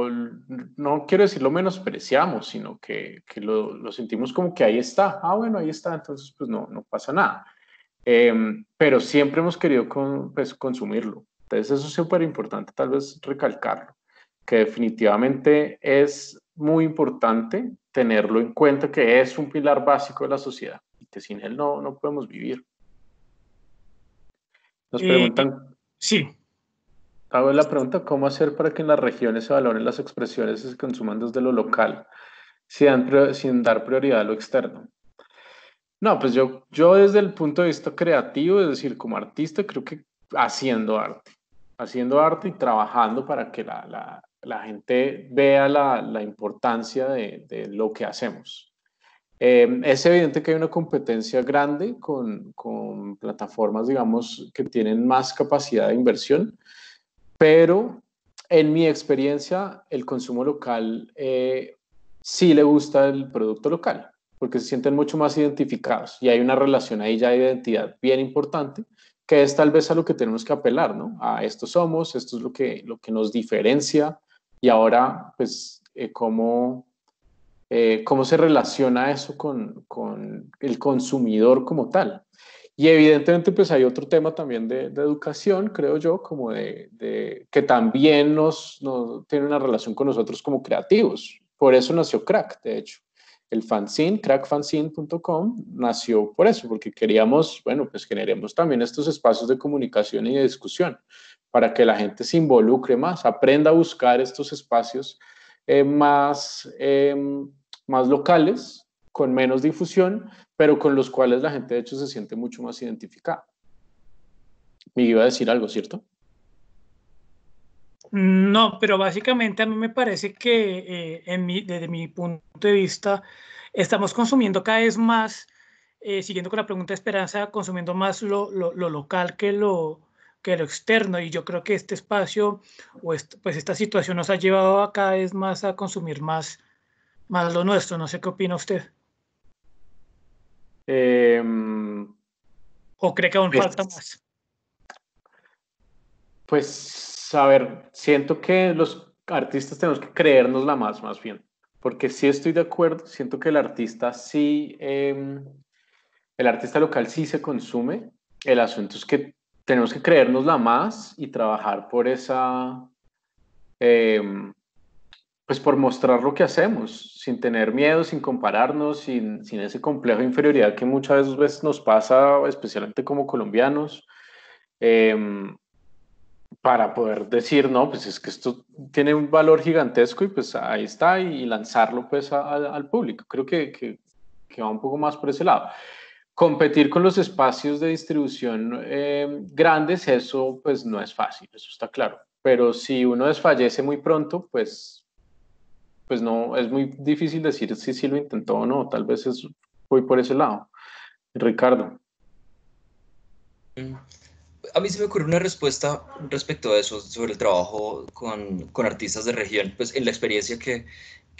no quiero decir lo menospreciamos, sino que, lo, sentimos como que ahí está, ah bueno, ahí está, entonces pues no, no pasa nada. Em, pero siempre hemos querido pues, consumirlo. Entonces eso es súper importante tal vez recalcarlo, que definitivamente es muy importante tenerlo en cuenta que es un pilar básico de la sociedad y que sin él no, no podemos vivir. Nos eh, preguntan... Sí. Hago la pregunta, ¿cómo hacer para que en las regiones se valoren las expresiones y se consuman desde lo local, sin dar prioridad a lo externo? No, pues yo, yo desde el punto de vista creativo, es decir, como artista, creo que haciendo arte, haciendo arte y trabajando para que la, gente vea la, importancia de, lo que hacemos. Em, es evidente que hay una competencia grande con, plataformas, digamos, que tienen más capacidad de inversión, pero en mi experiencia, el consumo local eh, sí le gusta el producto local porque se sienten mucho más identificados y hay una relación ahí ya de identidad bien importante, que es tal vez a lo que tenemos que apelar, ¿no? A esto somos, esto es lo que, lo que nos diferencia y ahora, pues, eh, cómo, eh, cómo se relaciona eso con, con, el consumidor como tal. Y evidentemente, pues hay otro tema también de, educación, creo yo, como de, que también nos, tiene una relación con nosotros como creativos. Por eso nació Crack, de hecho el fanzine, crackfanzine.com, nació por eso, porque queríamos, bueno, pues generemos también estos espacios de comunicación y de discusión para que la gente se involucre más, aprenda a buscar estos espacios eh, más, em, más locales, con menos difusión, pero con los cuales la gente de hecho se siente mucho más identificada. Me iba a decir algo, ¿cierto? No, pero básicamente a mí me parece que eh, desde mi punto de vista estamos consumiendo cada vez más, eh, siguiendo con la pregunta de Esperanza, consumiendo más lo, local que lo, externo y yo creo que este espacio o pues esta situación nos ha llevado a cada vez más a consumir más, más lo nuestro. No sé qué opina usted. Em, ¿O cree que aún pues falta más? Pues, a ver, siento que los artistas tenemos que creernos la más, más bien, porque sí estoy de acuerdo, siento que el artista sí, em, el artista local sí se consume, el asunto es que tenemos que creernos la más y trabajar por esa, em, pues por mostrar lo que hacemos, sin tener miedo, sin compararnos, sin, ese complejo de inferioridad que muchas veces nos pasa, especialmente como colombianos. Em, para poder decir, no, pues es que esto tiene un valor gigantesco y pues ahí está y lanzarlo pues al público. Creo que, que, va un poco más por ese lado. Competir con los espacios de distribución eh, grandes, eso pues no es fácil, eso está claro. Pero si uno desfallece muy pronto, pues, pues no, es muy difícil decir si, si lo intentó o no. Tal vez es, voy por ese lado. Ricardo. Mm a mí se me ocurre una respuesta respecto a eso, sobre el trabajo con, artistas de región, pues en la experiencia que,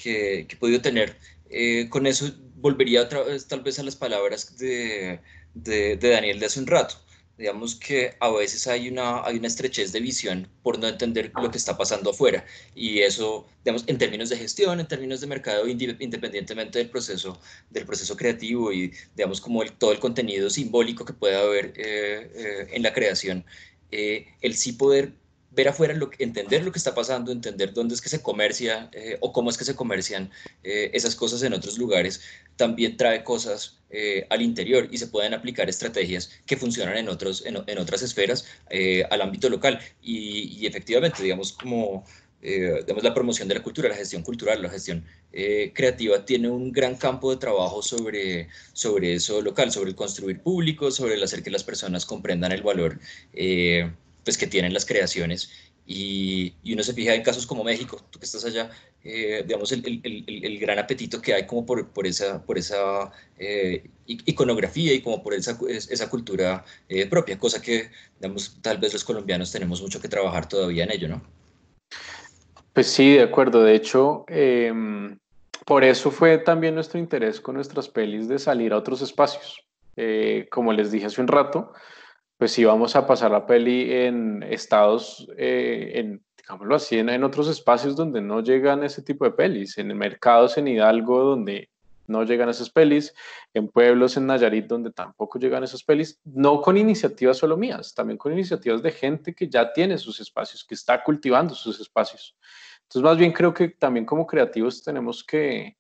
he podido tener. Eh, con eso volvería otra vez, tal vez a las palabras de Daniel de hace un rato digamos que a veces hay una, hay una estrechez de visión por no entender lo que está pasando afuera. Y eso, digamos, en términos de gestión, en términos de mercado, independientemente del proceso, del proceso creativo y, digamos, como el, todo el contenido simbólico que pueda haber eh, eh, en la creación, eh, el sí poder ver afuera, entender lo que está pasando, entender dónde es que se comercia eh, o cómo es que se comercian eh, esas cosas en otros lugares, también trae cosas eh, al interior y se pueden aplicar estrategias que funcionan en, otros, en, otras esferas al ámbito local. Y, efectivamente, digamos, como la promoción de la cultura, la gestión cultural, la gestión creativa, tiene un gran campo de trabajo sobre, sobre eso local, sobre el construir público, sobre el hacer que las personas comprendan el valor pues, que tienen las creaciones. Y, uno se fija en casos como México, tú que estás allá, eh, digamos, el, el, el, gran apetito que hay como por, por esa, por esa eh, iconografía y como por esa, esa cultura eh, propia, cosa que, digamos, tal vez los colombianos tenemos mucho que trabajar todavía en ello, ¿no? Pues sí, de acuerdo. De hecho, em, por eso fue también nuestro interés con nuestras pelis de salir a otros espacios. como les dije hace un rato, pues si vamos a pasar la peli en estados, eh, en, digámoslo así, en, otros espacios donde no llegan ese tipo de pelis, en mercados en Hidalgo donde no llegan esas pelis, en pueblos en Nayarit donde tampoco llegan esas pelis, no con iniciativas solo mías, también con iniciativas de gente que ya tiene sus espacios, que está cultivando sus espacios. Entonces, más bien creo que también como creativos tenemos que,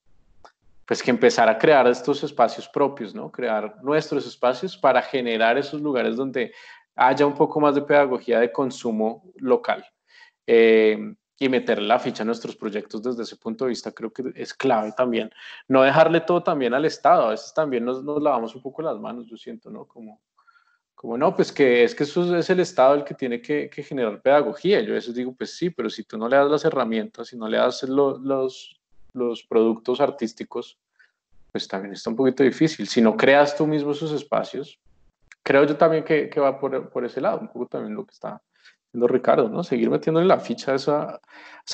pues que empezar a crear estos espacios propios, ¿no? Crear nuestros espacios para generar esos lugares donde haya un poco más de pedagogía de consumo local. Eh, y meter la ficha a nuestros proyectos desde ese punto de vista creo que es clave también. No dejarle todo también al Estado, a veces también nos, lavamos un poco las manos, yo siento, ¿no? Como, como no, pues que es que eso es el Estado el que tiene que, generar pedagogía. Yo a veces digo, pues sí, pero si tú no le das las herramientas, si no le das los, los productos artísticos, pues también está un poquito difícil. Si no creas tú mismo esos espacios, creo yo también que, va por, ese lado, un poco también lo que está haciendo Ricardo, ¿no? Seguir metiendo en la ficha esa,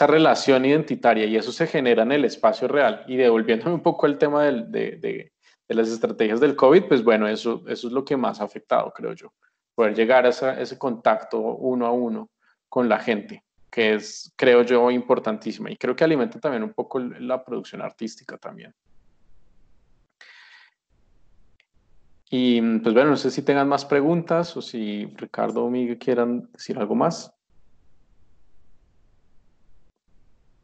relación identitaria y eso se genera en el espacio real. Y devolviéndome un poco el tema de, las estrategias del COVID, pues bueno, eso, eso es lo que más ha afectado, creo yo. Poder llegar a ese contacto uno a uno con la gente que es, creo yo, importantísima y creo que alimenta también un poco la producción artística también. Y pues bueno, no sé si tengan más preguntas o si Ricardo o Miguel quieran decir algo más.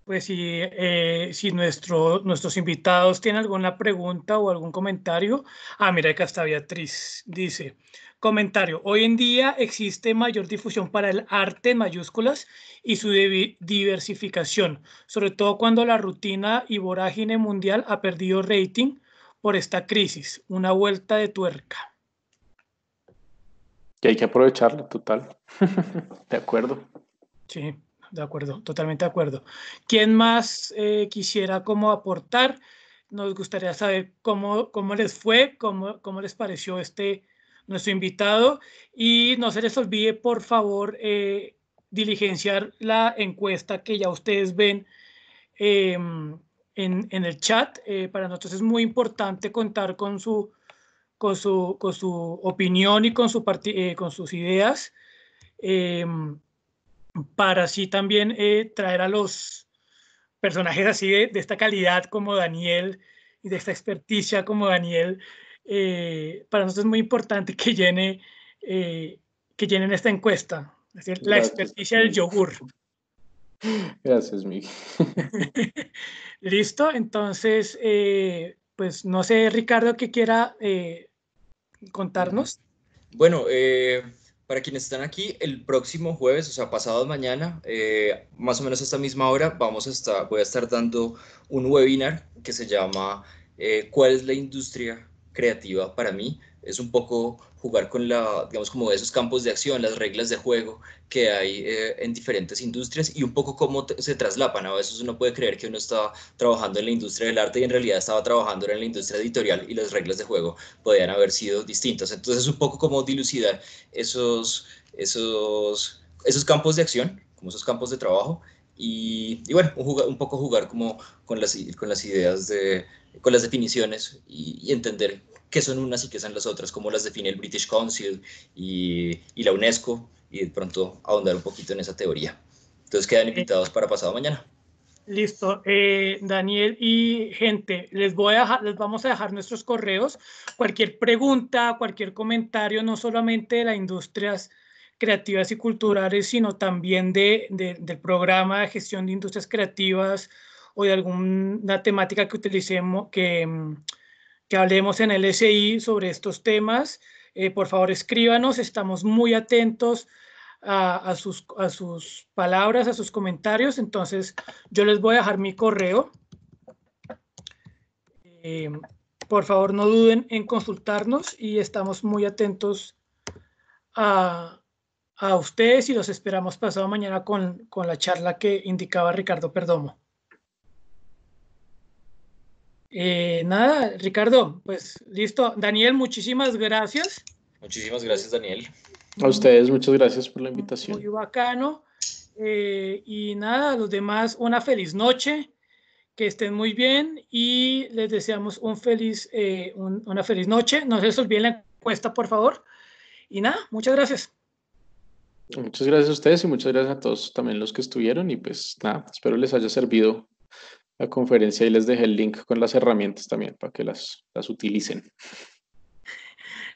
pues si, eh, nuestros invitados tienen alguna pregunta o algún comentario. Ah, mira, acá está Beatriz. Dice, comentario, hoy en día existe mayor difusión para el arte en mayúsculas y su diversificación, sobre todo cuando la rutina y vorágine mundial ha perdido rating por esta crisis. Una vuelta de tuerca. Que hay que aprovecharlo total. de acuerdo. Sí de acuerdo, totalmente de acuerdo. ¿Quién más eh, quisiera como aportar? Nos gustaría saber cómo, cómo les fue, cómo, cómo les pareció este nuestro invitado y no se les olvide, por favor, eh, diligenciar la encuesta que ya ustedes ven em, en, en, el chat. Eh, para nosotros es muy importante contar con su, con su, con su opinión y con, su con sus ideas. Em, para así también eh, traer a los personajes así de, esta calidad como Daniel y de esta experticia como Daniel. Eh, para nosotros es muy importante que llene eh, que llenen esta encuesta, la experticia del yogur. Gracias, Miguel. Listo, entonces, pues no sé, Ricardo, qué quiera contarnos. Bueno, eh, para quienes están aquí, el próximo jueves, o sea, pasado mañana, eh, más o menos a esta misma hora, vamos a estar, voy a estar dando un webinar que se llama eh, ¿Cuál es la industria creativa para mí? es un poco jugar con la, digamos, como esos campos de acción, las reglas de juego que hay eh, en diferentes industrias y un poco cómo se traslapan. A veces uno puede creer que uno está trabajando en la industria del arte y en realidad estaba trabajando en la industria editorial y las reglas de juego podían haber sido distintas. Entonces, es un poco como dilucidar esos, esos, esos campos de acción, como esos campos de trabajo. Y, bueno, un, poco jugar como con las, con las ideas con las definiciones y entender qué son unas y qué son las otras, cómo las define el British Council y, la UNESCO, y de pronto ahondar un poquito en esa teoría. Entonces quedan invitados para pasado mañana. Listo, eh, Daniel y gente, les, voy a les vamos a dejar nuestros correos. Cualquier pregunta, cualquier comentario, no solamente de las industrias creativas y culturales, sino también de, de, del programa de gestión de industrias creativas o de alguna temática que utilicemos, que, mm, que hablemos en el SI sobre estos temas. Eh, por favor, escríbanos, estamos muy atentos a, sus, sus palabras, a sus comentarios. Entonces, yo les voy a dejar mi correo. Em, por favor, no duden en consultarnos y estamos muy atentos a, ustedes y los esperamos pasado mañana con, con la charla que indicaba Ricardo Perdomo. Eh, nada, Ricardo, pues listo. Daniel, muchísimas gracias. Muchísimas gracias, Daniel. A ustedes, muchas gracias por la invitación. Muy bacano. Eh, y nada, a los demás, una feliz noche, que estén muy bien y les deseamos feliz, eh, una feliz noche. No se les olviden la encuesta, por favor. Y nada, muchas gracias. Muchas gracias a ustedes y muchas gracias a todos también los que estuvieron y pues nada, espero les haya servido la conferencia y les dejé el link con las herramientas también para que las, utilicen.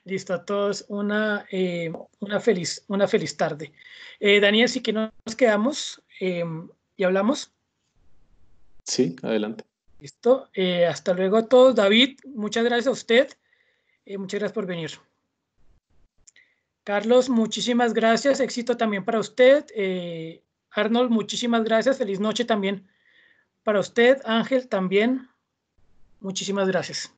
Listo a todos, una, eh, una, feliz, una feliz tarde. Eh, Daniel, si que nos quedamos em, y hablamos. Sí, adelante. Listo, eh, hasta luego a todos. David, muchas gracias a usted. muchas gracias por venir. Carlos, muchísimas gracias. Éxito también para usted. Arnold, muchísimas gracias. Feliz noche también. Para usted, Ángel, también. Muchísimas gracias.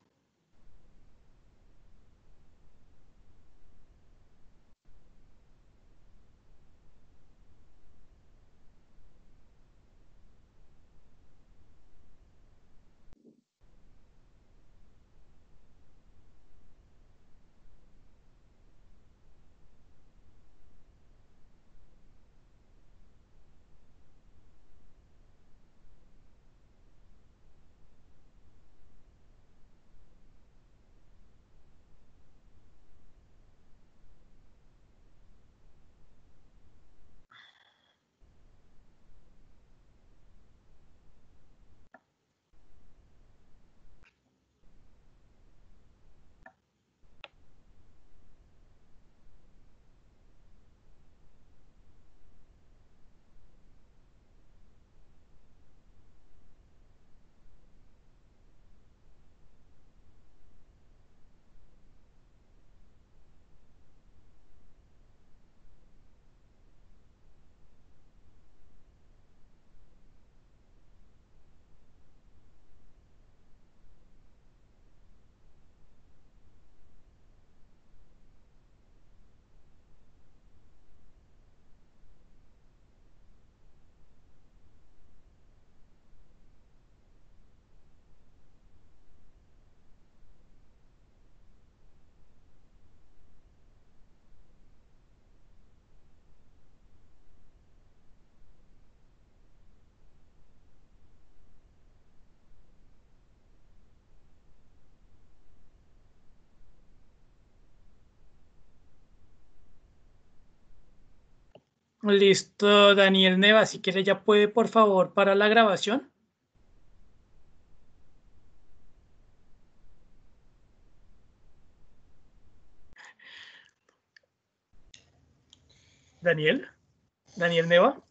Listo, Daniel Neva, si quiere ya puede por favor para la grabación. Daniel, Daniel Neva.